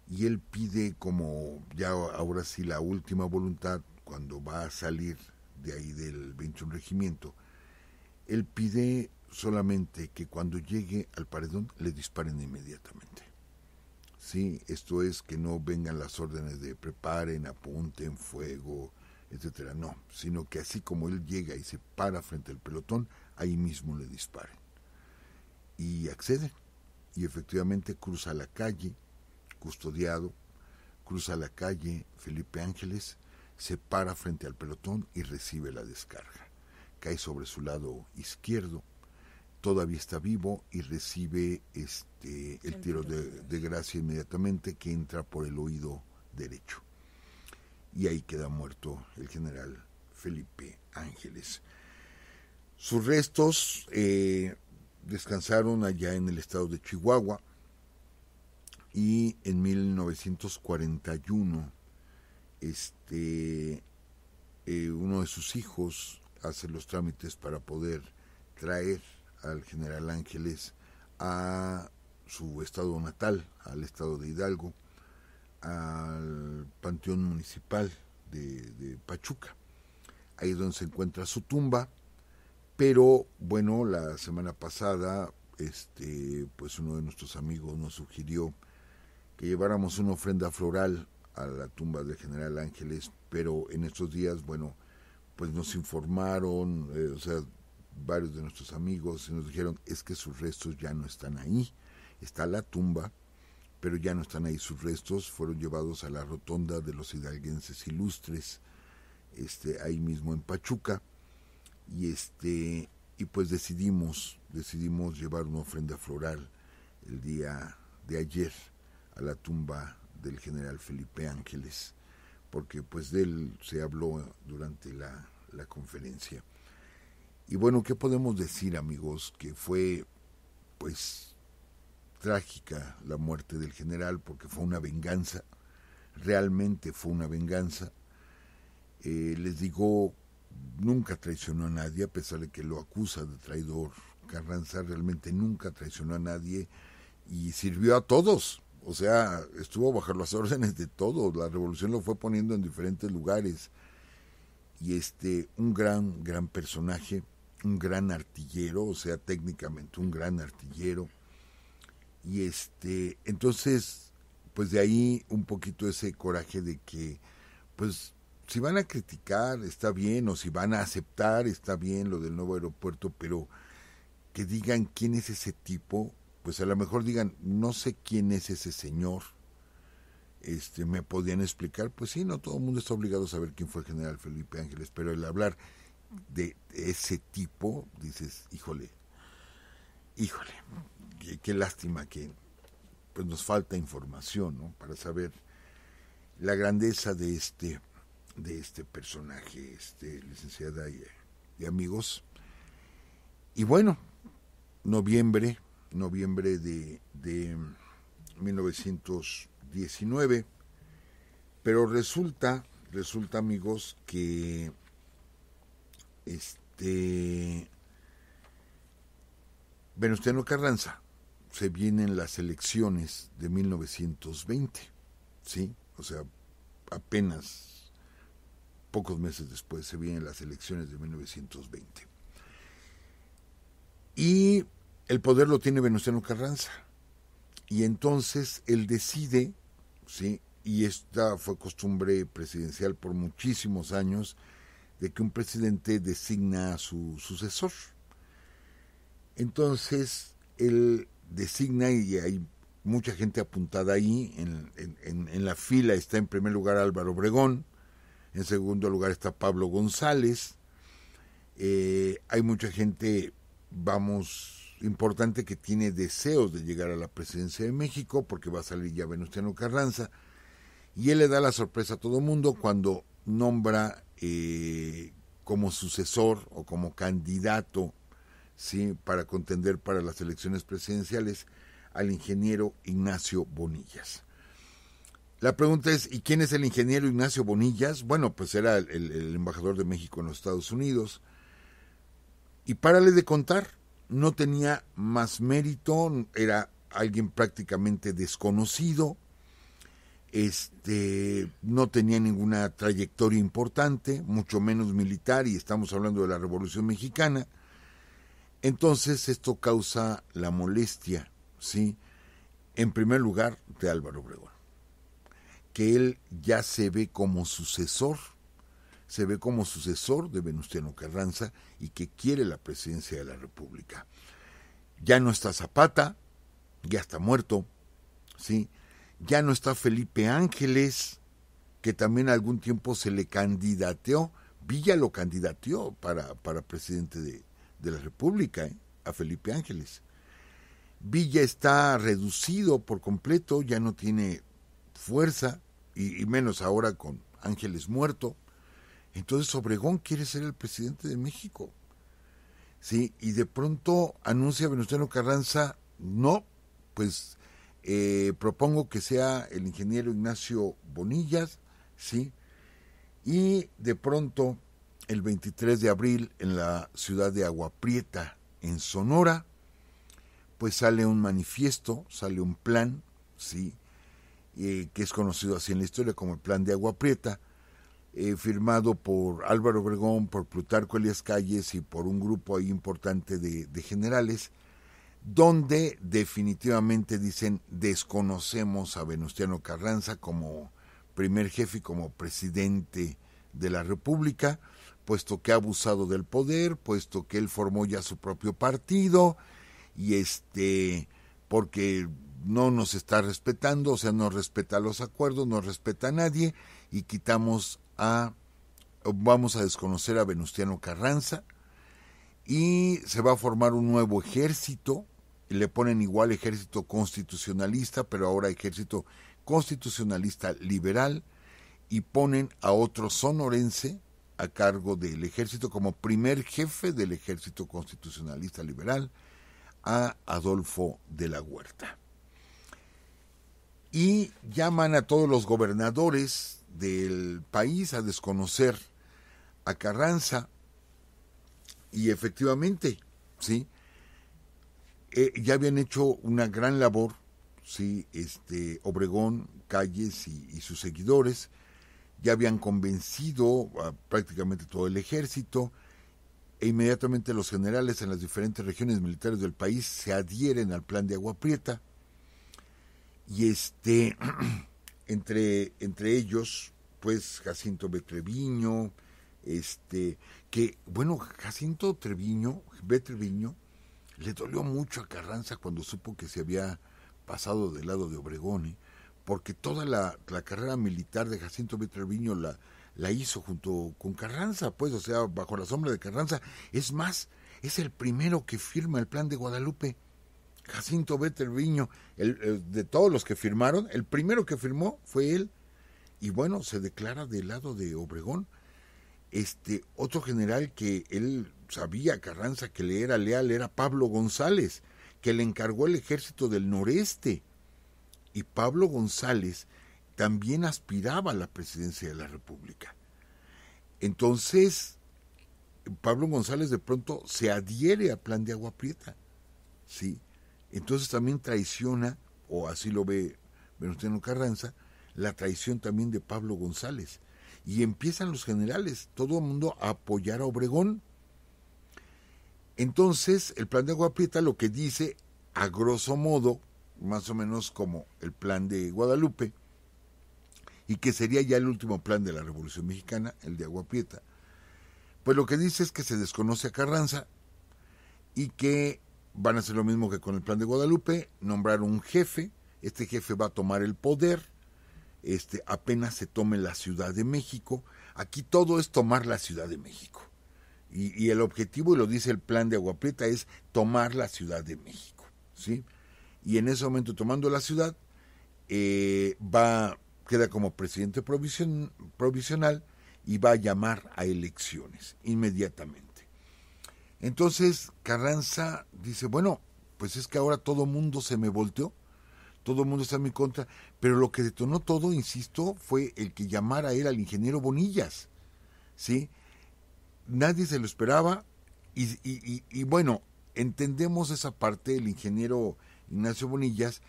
S2: Y él pide como ya ahora sí la última voluntad cuando va a salir de ahí del 21 regimiento. Él pide solamente que cuando llegue al paredón le disparen inmediatamente. Sí, esto es que no vengan las órdenes de preparen, apunten, fuego, etcétera. No, sino que así como él llega y se para frente al pelotón, ahí mismo le disparen. Y accede, y efectivamente cruza la calle, custodiado, cruza la calle Felipe Ángeles, se para frente al pelotón y recibe la descarga. Cae sobre su lado izquierdo, todavía está vivo y recibe este el tiro de gracia inmediatamente que entra por el oído derecho y ahí queda muerto el general Felipe Ángeles. Sus restos eh, descansaron allá en el estado de Chihuahua y en 1941 este, eh, uno de sus hijos hace los trámites para poder traer al general Ángeles a su estado natal, al estado de Hidalgo al Panteón Municipal de, Pachuca. Ahí es donde se encuentra su tumba, pero bueno, la semana pasada, este, pues uno de nuestros amigos nos sugirió que lleváramos una ofrenda floral a la tumba del general Ángeles, pero en estos días, bueno, pues nos informaron, eh, o sea, varios de nuestros amigos nos dijeron, es que sus restos ya no están ahí, está la tumba, pero ya no están ahí sus restos, fueron llevados a la rotonda de los hidalguenses ilustres, este, ahí mismo en Pachuca, y este, y pues decidimos, decidimos llevar una ofrenda floral el día de ayer a la tumba del general Felipe Ángeles, porque pues de él se habló durante la, la conferencia. Y bueno, ¿qué podemos decir amigos? Que fue pues trágica la muerte del general porque fue una venganza, realmente fue una venganza. Eh, les digo, nunca traicionó a nadie, a pesar de que lo acusa de traidor. Carranza realmente nunca traicionó a nadie y sirvió a todos. O sea, estuvo bajo las órdenes de todos. La revolución lo fue poniendo en diferentes lugares. Y este, un gran, gran personaje, un gran artillero, o sea, técnicamente un gran artillero y este, entonces, pues de ahí un poquito ese coraje de que, pues, si van a criticar, está bien, o si van a aceptar, está bien lo del nuevo aeropuerto, pero que digan quién es ese tipo, pues a lo mejor digan, no sé quién es ese señor. Este, me podían explicar, pues sí, no todo el mundo está obligado a saber quién fue el general Felipe Ángeles, pero el hablar de ese tipo, dices, híjole, híjole, qué, lástima que pues nos falta información ¿no? para saber la grandeza de este de este personaje, este, licenciada y, amigos. Y bueno, noviembre, noviembre de, de 1919, pero resulta, resulta amigos que este Venustiano Carranza, se vienen las elecciones de 1920, ¿sí? O sea, apenas pocos meses después se vienen las elecciones de 1920. Y el poder lo tiene Venustiano Carranza. Y entonces él decide, ¿sí? Y esta fue costumbre presidencial por muchísimos años, de que un presidente designa a su sucesor, entonces, él designa y hay mucha gente apuntada ahí, en, la fila está en primer lugar Álvaro Obregón, en segundo lugar está Pablo González, eh, hay mucha gente, vamos, importante que tiene deseos de llegar a la presidencia de México, porque va a salir ya Venustiano Carranza, y él le da la sorpresa a todo el mundo cuando nombra eh, como sucesor o como candidato ¿sí? para contender para las elecciones presidenciales al ingeniero Ignacio Bonillas. La pregunta es, ¿y quién es el ingeniero Ignacio Bonillas? Bueno, pues era el, embajador de México en los Estados Unidos. Y párale de contar, no tenía más mérito, era alguien prácticamente desconocido, este, no tenía ninguna trayectoria importante, mucho menos militar, y estamos hablando de la Revolución Mexicana. Entonces esto causa la molestia, ¿sí? En primer lugar, de Álvaro Obregón, que él ya se ve como sucesor, se ve como sucesor de Venustiano Carranza y que quiere la presidencia de la República. Ya no está Zapata, ya está muerto, ¿sí? Ya no está Felipe Ángeles, que también algún tiempo se le candidateó, Villa lo candidateó para, para presidente de, de la República, ¿eh? a Felipe Ángeles. Villa está reducido por completo, ya no tiene fuerza, y, menos ahora con Ángeles muerto. Entonces Obregón quiere ser el presidente de México. Sí, y de pronto anuncia Venustiano Carranza, no, pues eh, propongo que sea el ingeniero Ignacio Bonillas, sí, y de pronto el 23 de abril en la ciudad de Agua Prieta, en Sonora, pues sale un manifiesto, sale un plan, ¿sí? Eh, que es conocido así en la historia como el Plan de Agua Prieta, eh, firmado por Álvaro Obregón, por Plutarco Elias Calles y por un grupo ahí importante de, de generales, donde definitivamente dicen desconocemos a Venustiano Carranza como primer jefe y como presidente de la República, puesto que ha abusado del poder, puesto que él formó ya su propio partido y este porque no nos está respetando, o sea, no respeta los acuerdos, no respeta a nadie y quitamos a vamos a desconocer a Venustiano Carranza y se va a formar un nuevo ejército, le ponen igual ejército constitucionalista, pero ahora ejército constitucionalista liberal y ponen a otro sonorense a cargo del ejército como primer jefe del ejército constitucionalista liberal a Adolfo de la Huerta. Y llaman a todos los gobernadores del país a desconocer a Carranza y efectivamente, sí, eh, ya habían hecho una gran labor, sí, este Obregón, Calles y sus seguidores, ya habían convencido a prácticamente todo el ejército e inmediatamente los generales en las diferentes regiones militares del país se adhieren al plan de Agua Prieta y este entre, entre ellos pues Jacinto Betreviño este que bueno Jacinto Treviño Betreviño le dolió mucho a Carranza cuando supo que se había pasado del lado de Obregón ¿eh? porque toda la, carrera militar de Jacinto B. la, hizo junto con Carranza, pues, o sea, bajo la sombra de Carranza. Es más, es el primero que firma el plan de Guadalupe. Jacinto B. de todos los que firmaron, el primero que firmó fue él. Y bueno, se declara del lado de Obregón. Este otro general que él sabía, Carranza, que le era leal, era Pablo González, que le encargó el ejército del noreste y Pablo González también aspiraba a la presidencia de la República. Entonces, Pablo González de pronto se adhiere al Plan de Agua Prieta, ¿sí? Entonces también traiciona, o así lo ve Venustiano Carranza, la traición también de Pablo González. Y empiezan los generales, todo el mundo a apoyar a Obregón. Entonces, el plan de Agua Prieta lo que dice, a grosso modo, más o menos como el plan de Guadalupe, y que sería ya el último plan de la Revolución Mexicana, el de Aguaprieta. Pues lo que dice es que se desconoce a Carranza y que van a hacer lo mismo que con el plan de Guadalupe, nombrar un jefe, este jefe va a tomar el poder, este, apenas se tome la Ciudad de México, aquí todo es tomar la Ciudad de México. Y, el objetivo, y lo dice el plan de Aguaprieta, es tomar la Ciudad de México. ¿sí? y en ese momento tomando la ciudad, eh, va, queda como presidente provisional y va a llamar a elecciones inmediatamente. Entonces Carranza dice, bueno, pues es que ahora todo mundo se me volteó, todo el mundo está en mi contra, pero lo que detonó todo, insisto, fue el que llamara él al ingeniero Bonillas, ¿sí? Nadie se lo esperaba y, y bueno, entendemos esa parte, del ingeniero Ignacio Bonillas,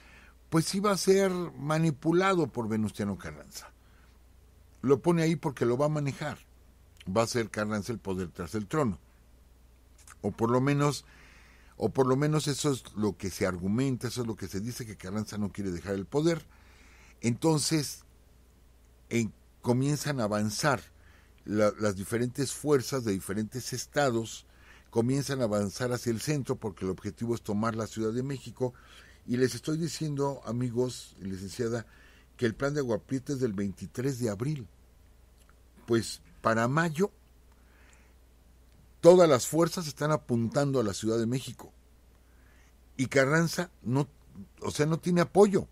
S2: pues iba a ser manipulado por Venustiano Carranza. Lo pone ahí porque lo va a manejar. Va a ser Carranza el poder tras el trono. O por lo menos, o por lo menos eso es lo que se argumenta, eso es lo que se dice que Carranza no quiere dejar el poder. Entonces, comienzan a avanzar las diferentes fuerzas de diferentes estados comienzan a avanzar hacia el centro porque el objetivo es tomar la Ciudad de México. Y les estoy diciendo, amigos, licenciada, que el plan de Aguaprieta es del 23 de abril. Pues para mayo todas las fuerzas están apuntando a la Ciudad de México. Y Carranza no, o sea, no tiene apoyo.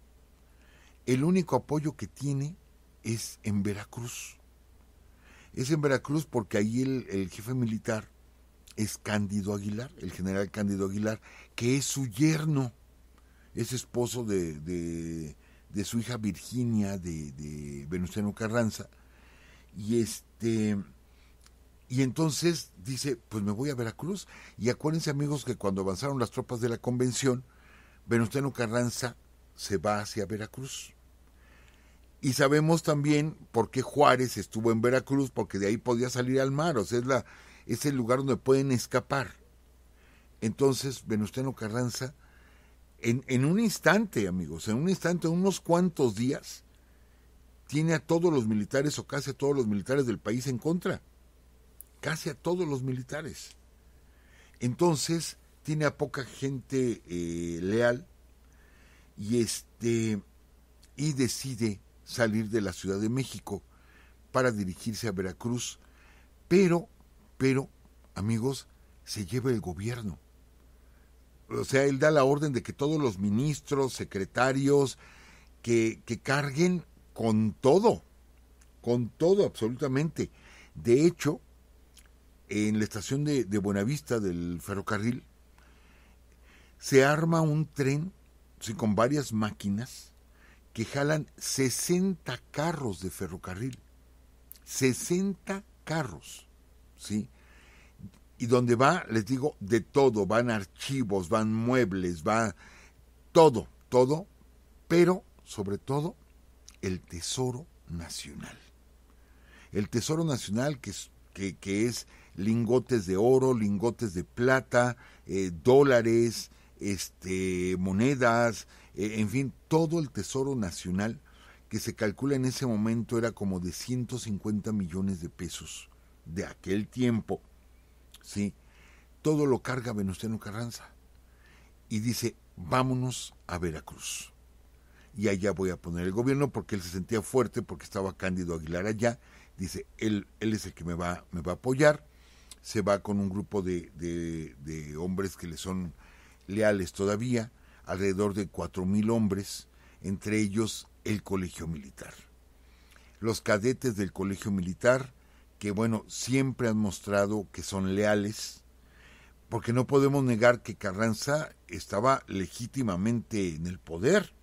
S2: El único apoyo que tiene es en Veracruz. Es en Veracruz porque ahí el jefe militar es Cándido Aguilar, el general Cándido Aguilar, que es su yerno, es esposo de, de, su hija Virginia, de, de, Venustiano Carranza, y este... Y entonces dice, pues me voy a Veracruz. Y acuérdense amigos que cuando avanzaron las tropas de la convención, Venustiano Carranza se va hacia Veracruz. Y sabemos también por qué Juárez estuvo en Veracruz, porque de ahí podía salir al mar. O sea, es la, es el lugar donde pueden escapar. Entonces, Venustiano Carranza, en, en un instante, amigos, en un instante, en unos cuantos días, tiene a todos los militares o casi a todos los militares del país en contra. Casi a todos los militares. Entonces, tiene a poca gente eh, leal y este y decide salir de la Ciudad de México para dirigirse a Veracruz, pero pero, amigos, se lleva el gobierno. O sea, él da la orden de que todos los ministros, secretarios, que, carguen con todo, con todo absolutamente. De hecho, en la estación de, Buenavista del ferrocarril, se arma un tren con varias máquinas que jalan 60 carros de ferrocarril. 60 carros. ¿sí? Y donde va, les digo, de todo, van archivos, van muebles, va todo, todo, pero sobre todo el Tesoro Nacional. El Tesoro Nacional que es, que, es lingotes de oro, lingotes de plata, eh, dólares, este, monedas, eh, en fin, todo el Tesoro Nacional que se calcula en ese momento era como de 150 millones de pesos de aquel tiempo, ¿sí? todo lo carga Venustiano Carranza y dice, vámonos a Veracruz. Y allá voy a poner el gobierno porque él se sentía fuerte, porque estaba Cándido Aguilar allá. Dice, él, él es el que me va, me va a apoyar. Se va con un grupo de, de hombres que le son leales todavía, alrededor de cuatro mil hombres, entre ellos el colegio militar. Los cadetes del colegio militar que bueno, siempre han mostrado que son leales, porque no podemos negar que Carranza estaba legítimamente en el poder,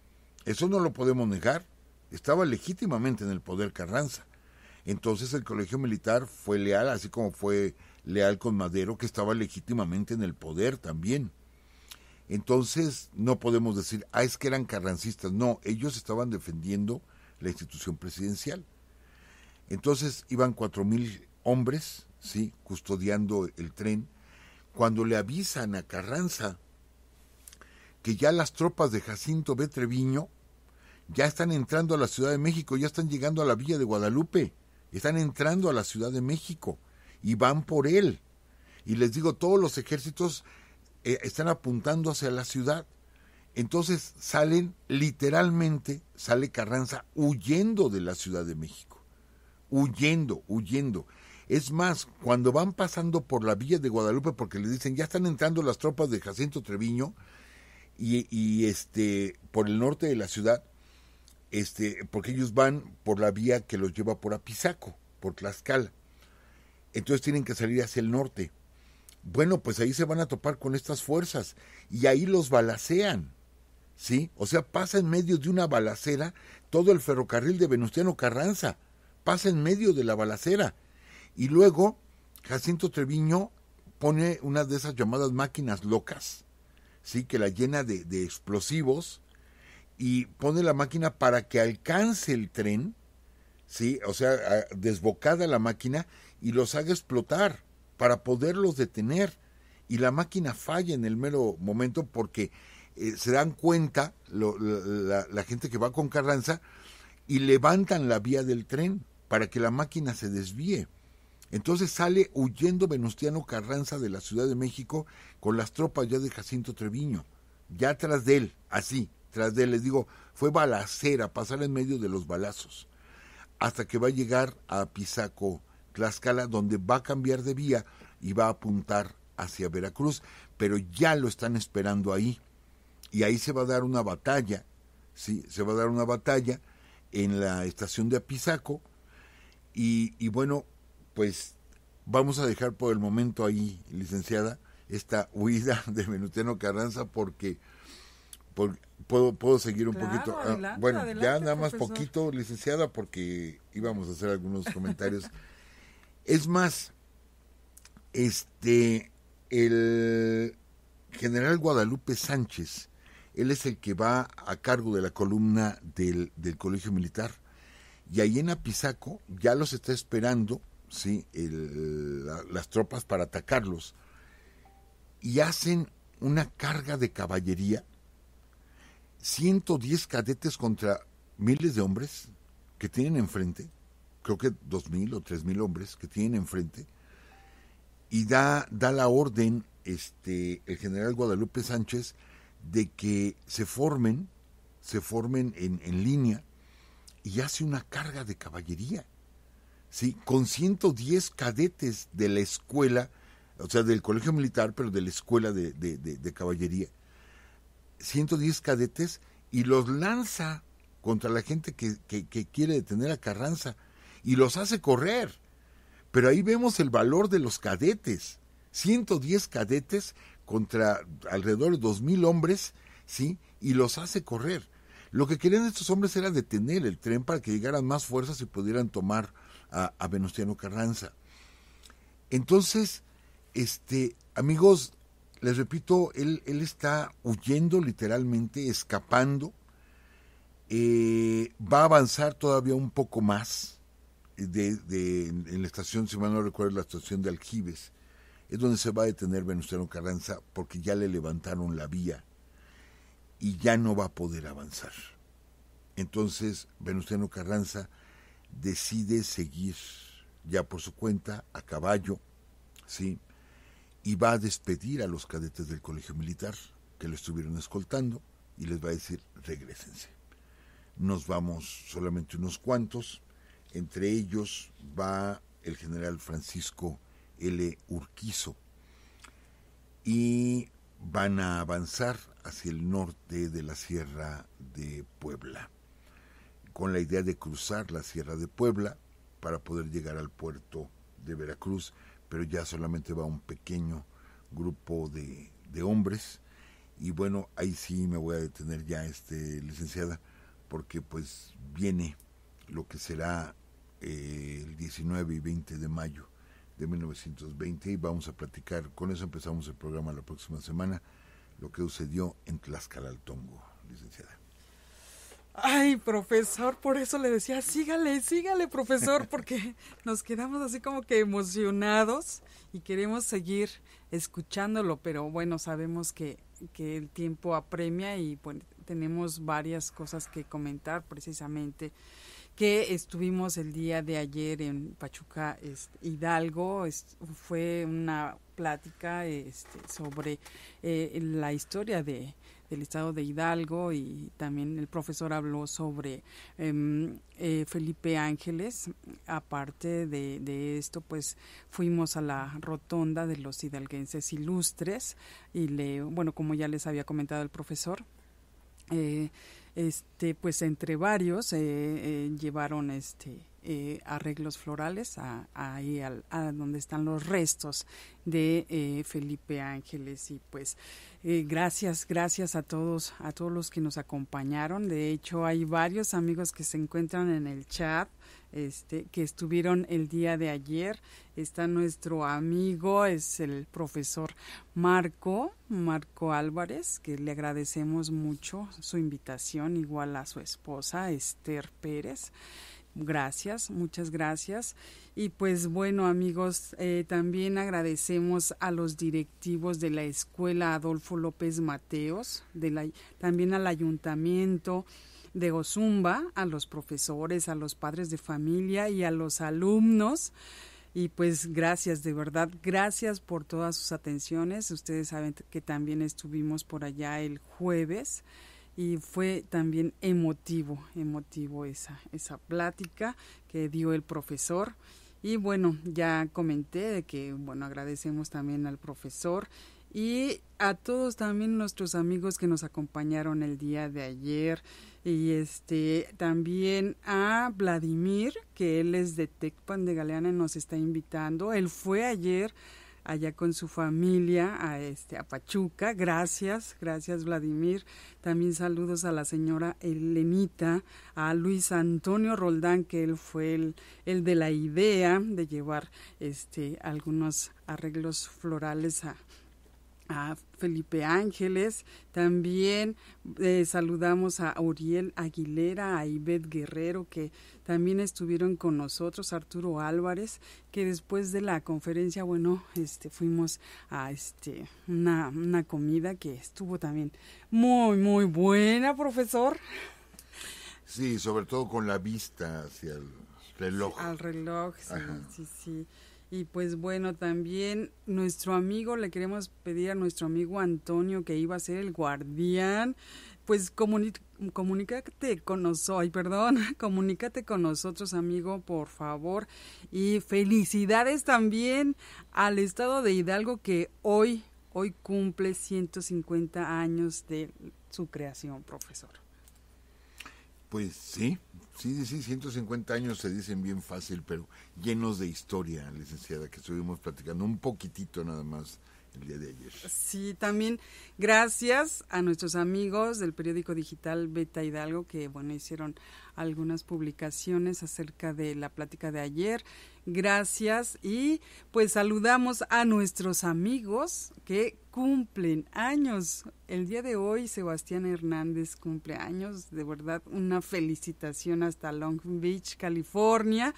S2: eso no lo podemos negar, estaba legítimamente en el poder Carranza. Entonces el colegio militar fue leal, así como fue leal con Madero, que estaba legítimamente en el poder también. Entonces no podemos decir, ah, es que eran carrancistas, no, ellos estaban defendiendo la institución presidencial. Entonces iban cuatro mil hombres, ¿sí? Custodiando el tren. Cuando le avisan a Carranza que ya las tropas de Jacinto B. ya están entrando a la Ciudad de México, ya están llegando a la Villa de Guadalupe, están entrando a la Ciudad de México y van por él. Y les digo, todos los ejércitos eh, están apuntando hacia la ciudad. Entonces salen literalmente, sale Carranza huyendo de la Ciudad de México huyendo, huyendo. Es más, cuando van pasando por la villa de Guadalupe, porque le dicen, ya están entrando las tropas de Jacinto Treviño, y, este, por el norte de la ciudad, este, porque ellos van por la vía que los lleva por Apizaco, por Tlaxcala. Entonces tienen que salir hacia el norte. Bueno, pues ahí se van a topar con estas fuerzas y ahí los balacean. ¿Sí? O sea, pasa en medio de una balacera todo el ferrocarril de Venustiano Carranza pasa en medio de la balacera. Y luego Jacinto Treviño pone una de esas llamadas máquinas locas, ¿sí? que la llena de, explosivos y pone la máquina para que alcance el tren, ¿sí? o sea, desbocada la máquina y los haga explotar para poderlos detener. Y la máquina falla en el mero momento porque eh, se dan cuenta la gente que va con Carranza y levantan la vía del tren para que la máquina se desvíe. Entonces sale huyendo Venustiano Carranza de la Ciudad de México con las tropas ya de Jacinto Treviño, ya tras de él, así, tras de él, les digo, fue balacera, pasar en medio de los balazos, hasta que va a llegar a Pisaco, Tlaxcala, donde va a cambiar de vía y va a apuntar hacia Veracruz, pero ya lo están esperando ahí, y ahí se va a dar una batalla, sí, se va a dar una batalla en la estación de Apizaco, y, bueno, pues vamos a dejar por el momento ahí, licenciada, esta huida de Menuteno Carranza porque, puedo puedo seguir un poquito. Ah, bueno, ya nada más poquito, licenciada, porque íbamos a hacer algunos comentarios. es más, este el general Guadalupe Sánchez, él es el que va a cargo de la columna del Colegio Militar y ahí en Apizaco ya los está esperando ¿sí? las tropas para atacarlos y hacen una carga de caballería, 110 cadetes contra miles de hombres que tienen enfrente, creo que 2.000 o 3.000 hombres que tienen enfrente, y da, da la orden este, el general Guadalupe Sánchez de que se formen, se formen en, en línea y hace una carga de caballería, ¿sí? Con 110 cadetes de la escuela, o sea, del colegio militar, pero de la escuela de, de, caballería. 110 cadetes y los lanza contra la gente que, quiere detener a Carranza y los hace correr. Pero ahí vemos el valor de los cadetes. 110 cadetes contra alrededor de 2.000 hombres, ¿sí? Y los hace correr. Lo que querían estos hombres era detener el tren para que llegaran más fuerzas y pudieran tomar a, Venustiano Carranza. Entonces, este, amigos, les repito, él, él está huyendo literalmente, escapando. Eh, va a avanzar todavía un poco más en la estación, si mal no recuerdo, la estación de Aljibes. Es donde se va a detener Venustiano Carranza porque ya le levantaron la vía y ya no va a poder avanzar. Entonces Venustiano Carranza decide seguir ya por su cuenta a caballo, ¿sí? Y va a despedir a los cadetes del colegio militar que lo estuvieron escoltando y les va a decir, regresense. Nos vamos solamente unos cuantos, entre ellos va el general Francisco L. Urquizo. Y van a avanzar hacia el norte de la Sierra de Puebla, con la idea de cruzar la Sierra de Puebla para poder llegar al puerto de Veracruz, pero ya solamente va un pequeño grupo de, hombres. Y bueno, ahí sí me voy a detener ya, este, licenciada, porque pues viene lo que será eh, el 19 y 20 de mayo de 1920 y vamos a platicar, con eso empezamos el programa la
S1: próxima semana,
S2: lo que sucedió en Tlaxcala licenciada.
S1: Ay, profesor, por eso le decía, sígale, sígale, profesor, porque nos quedamos así como que emocionados y queremos seguir escuchándolo, pero bueno, sabemos que, que el tiempo apremia y tenemos varias cosas que comentar precisamente que estuvimos el día de ayer en Pachuca este, Hidalgo. fue una plática este, sobre eh, la historia de, del estado de Hidalgo y también el profesor habló sobre em, eh, Felipe Ángeles. Aparte de, esto, pues fuimos a la rotonda de los hidalguenses ilustres y le, bueno, como ya les había comentado el profesor, eh, este, pues entre varios eh, eh, llevaron este eh, arreglos florales a, a, donde están los restos de Felipe Ángeles y pues eh, gracias, gracias a todos, a todos los que nos acompañaron. De hecho, hay varios amigos que se encuentran en el chat, este, que estuvieron el día de ayer. Está nuestro amigo, es el profesor Marco, Marco Álvarez, que le agradecemos mucho su invitación, igual a su esposa, Esther Pérez. Gracias, muchas gracias. Y pues bueno amigos, eh, también agradecemos a los directivos de la Escuela Adolfo López Mateos, de también al ayuntamiento de Ozumba, a los profesores, a los padres de familia y a los alumnos. Y pues gracias, de verdad, gracias por todas sus atenciones. Ustedes saben que también estuvimos por allá el jueves y fue también emotivo, emotivo esa, esa plática que dio el profesor. Y bueno, ya comenté de que, bueno, agradecemos también al profesor y a todos también nuestros amigos que nos acompañaron el día de ayer y este también a Vladimir que él es de Tecpan de Galeana nos está invitando él fue ayer allá con su familia a este a Pachuca. Gracias, gracias Vladimir. También saludos a la señora Elenita, a Luis Antonio Roldán, que él fue el, el de la idea de llevar este algunos arreglos florales a a Felipe Ángeles, también eh, saludamos a Oriel Aguilera, a Ivette Guerrero, que también estuvieron con nosotros, Arturo Álvarez, que después de la conferencia, bueno, este, fuimos a este, una, una comida que estuvo también muy, muy buena, profesor.
S2: Sí, sobre todo con la
S1: vista hacia el reloj. Al reloj, sí, sí, sí. Y pues bueno, también nuestro amigo, le queremos pedir a nuestro amigo Antonio que iba a ser el guardián, pues comunícate con nosotros, perdón, comunícate con nosotros amigo, por favor. Y felicidades también al estado de Hidalgo que hoy, hoy cumple 150 años de su creación, profesor.
S2: Pues sí, sí, sí, 150 años se dicen bien fácil, pero llenos de historia, licenciada, que estuvimos platicando un poquitito nada más el día de ayer.
S1: Sí, también gracias a nuestros amigos del periódico digital Beta Hidalgo que, bueno, hicieron algunas publicaciones acerca de la plática de ayer. Gracias y pues saludamos a nuestros amigos que cumplen años. El día de hoy Sebastián Hernández cumple años. De verdad, una felicitación hasta Long Beach, California.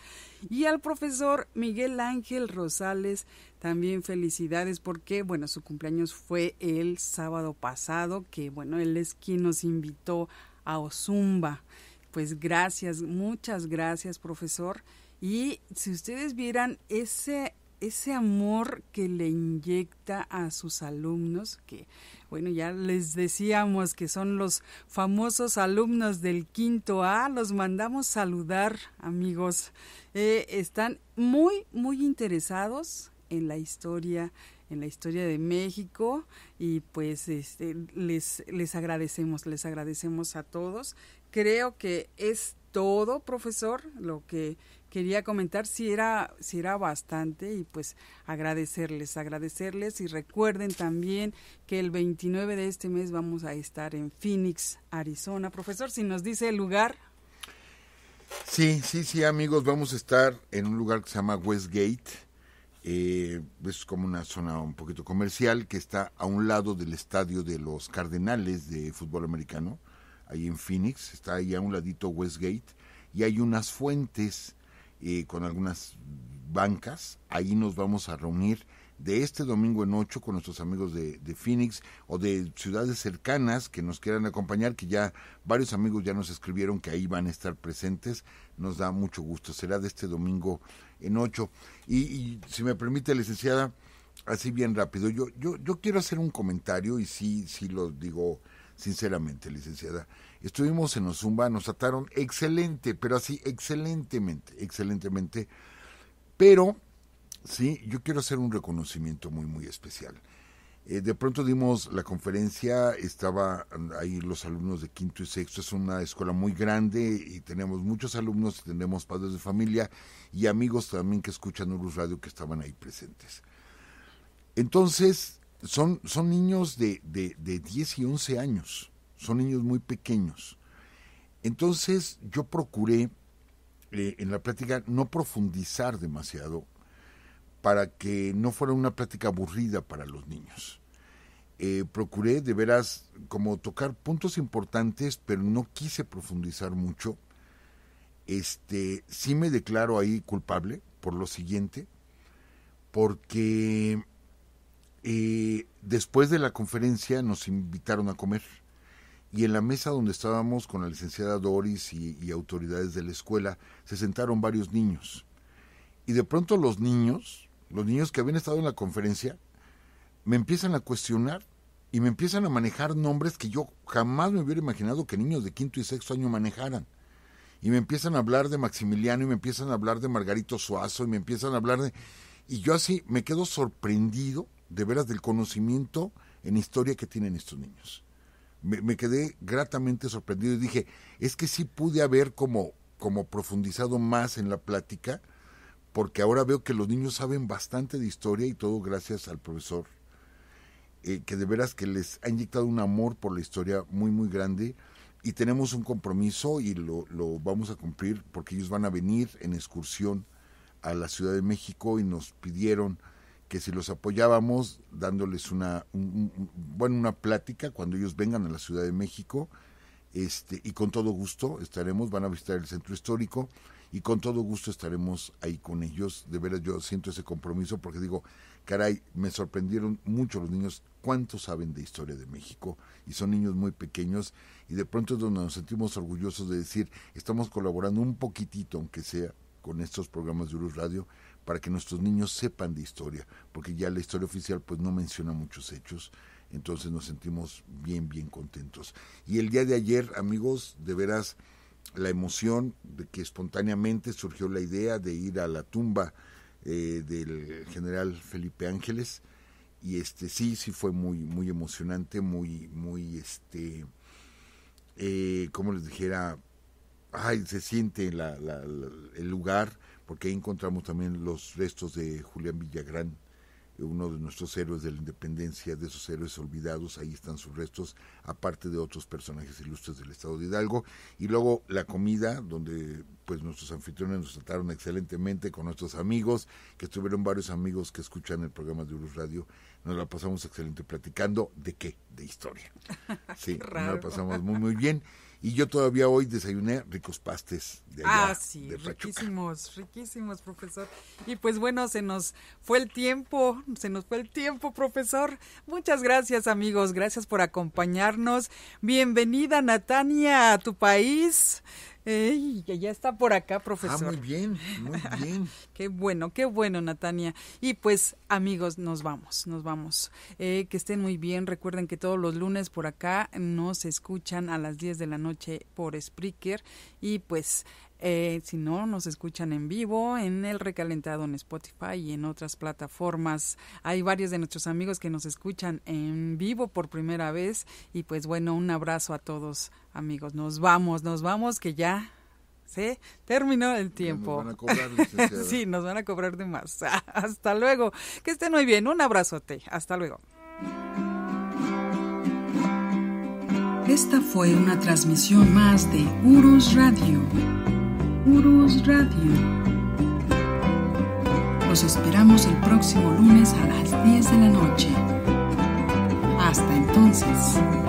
S1: Y al profesor Miguel Ángel Rosales también felicidades porque, bueno, su cumpleaños fue el sábado pasado, que, bueno, él es quien nos invitó a Ozumba. Pues gracias, muchas gracias, profesor. Y si ustedes vieran ese, ese amor que le inyecta a sus alumnos, que bueno, ya les decíamos que son los famosos alumnos del quinto A, los mandamos saludar, amigos. Eh, están muy, muy interesados en la historia en la historia de México y pues este, les, les agradecemos, les agradecemos a todos creo que es todo, profesor, lo que quería comentar, si era, si era bastante, y pues agradecerles, agradecerles y recuerden también que el 29 de este mes vamos a estar en Phoenix, Arizona. Profesor, si nos dice el lugar.
S2: Sí, sí, sí, amigos, vamos a estar en un lugar que se llama Westgate. Eh, es como una zona un poquito comercial que está a un lado del estadio de los Cardenales de fútbol americano ahí en Phoenix, está ahí a un ladito Westgate, y hay unas fuentes eh, con algunas bancas, ahí nos vamos a reunir de este domingo en 8 con nuestros amigos de, Phoenix o de ciudades cercanas que nos quieran acompañar, que ya varios amigos ya nos escribieron que ahí van a estar presentes, nos da mucho gusto, será de este domingo en 8. Y, si me permite, licenciada, así bien rápido, yo, yo, yo quiero hacer un comentario y sí, sí lo digo sinceramente, licenciada. Estuvimos en Ozumba, nos ataron excelente, pero así, excelentemente, excelentemente. Pero, sí, yo quiero hacer un reconocimiento muy, muy especial. Eh, de pronto dimos la conferencia, estaba ahí los alumnos de quinto y sexto, es una escuela muy grande y tenemos muchos alumnos, tenemos padres de familia y amigos también que escuchan Urus Radio que estaban ahí presentes. Entonces, son, niños de, de, 10 y 11 años, son niños muy pequeños. Entonces yo procuré eh, en la plática no profundizar demasiado para que no fuera una plática aburrida para los niños. Eh, procuré de veras como tocar puntos importantes, pero no quise profundizar mucho. Este, sí me declaro ahí culpable por lo siguiente, porque eh, después de la conferencia nos invitaron a comer y en la mesa donde estábamos con la licenciada Doris y, y, autoridades de la escuela se sentaron varios niños y de pronto los niños, los niños que habían estado en la conferencia, me empiezan a cuestionar y me empiezan a manejar nombres que yo jamás me hubiera imaginado que niños de quinto y sexto año manejaran. Y me empiezan a hablar de Maximiliano y me empiezan a hablar de Margarito Suazo y me empiezan a hablar de... Y yo así me quedo sorprendido de veras del conocimiento en historia que tienen estos niños. Me, quedé gratamente sorprendido y dije, es que sí pude haber como, como profundizado más en la plática, porque ahora veo que los niños saben bastante de historia y todo gracias al profesor, eh, que de veras que les ha inyectado un amor por la historia muy, muy grande y tenemos un compromiso y lo vamos a cumplir porque ellos van a venir en excursión a la Ciudad de México y nos pidieron que si los apoyábamos dándoles una, bueno, una plática cuando ellos vengan a la Ciudad de México, este, y con todo gusto estaremos, van a visitar el centro histórico y con todo gusto estaremos ahí con ellos. De veras yo siento ese compromiso porque digo, caray, me sorprendieron mucho los niños, cuánto saben de historia de México y son niños muy pequeños y de pronto es donde nos sentimos orgullosos de decir, estamos colaborando un poquitito, aunque sea, con estos programas de Urus Radio para que nuestros niños sepan de historia, porque ya la historia oficial pues no menciona muchos hechos, entonces nos sentimos bien, bien contentos. Y el día de ayer, amigos, de veras, la emoción de que espontáneamente surgió la idea de ir a la tumba eh, del general Felipe Ángeles, y este sí, sí fue muy, muy emocionante, muy, muy, este, eh, como les dijera, ay, se siente la, el lugar, porque ahí encontramos también los restos de Julián Villagrán, uno de nuestros héroes de la independencia, de esos héroes olvidados, ahí están sus restos, aparte de otros personajes ilustres del estado de Hidalgo, y luego la comida, donde pues nuestros anfitriones nos trataron excelentemente con nuestros amigos, que estuvieron varios amigos que escuchan el programa de Urus Radio, nos la pasamos excelente platicando, ¿de qué? De historia. Sí, nos la pasamos muy muy bien. Y yo todavía hoy desayuné ricos pastes de Ah,
S1: sí, riquísimos, riquísimos, profesor. Y pues bueno, se nos fue el tiempo, se nos fue el tiempo, profesor. Muchas gracias, amigos, gracias por acompañarnos. Bienvenida, Natania, a tu país. Ey, ya está por acá, profesor. Ah, muy bien, muy bien. qué bueno, qué bueno, Natania. Y pues, amigos, nos vamos, nos vamos. Eh, que estén muy bien. Recuerden que todos los lunes por acá nos escuchan a las 10 de la noche por Spreaker. Y pues, eh, si no, nos escuchan en vivo, en el recalentado en Spotify y en otras plataformas. Hay varios de nuestros amigos que nos escuchan en vivo por primera vez. Y pues bueno, un abrazo a todos amigos. Nos vamos, nos vamos, que ya se terminó el tiempo. Nos van a cobrar, sí, nos van a cobrar de más. Hasta luego. Que estén muy bien. Un abrazote. Hasta luego. Esta fue una transmisión más de Uros Radio. Urus Radio. Los esperamos el próximo lunes a las 10 de la noche. Hasta entonces.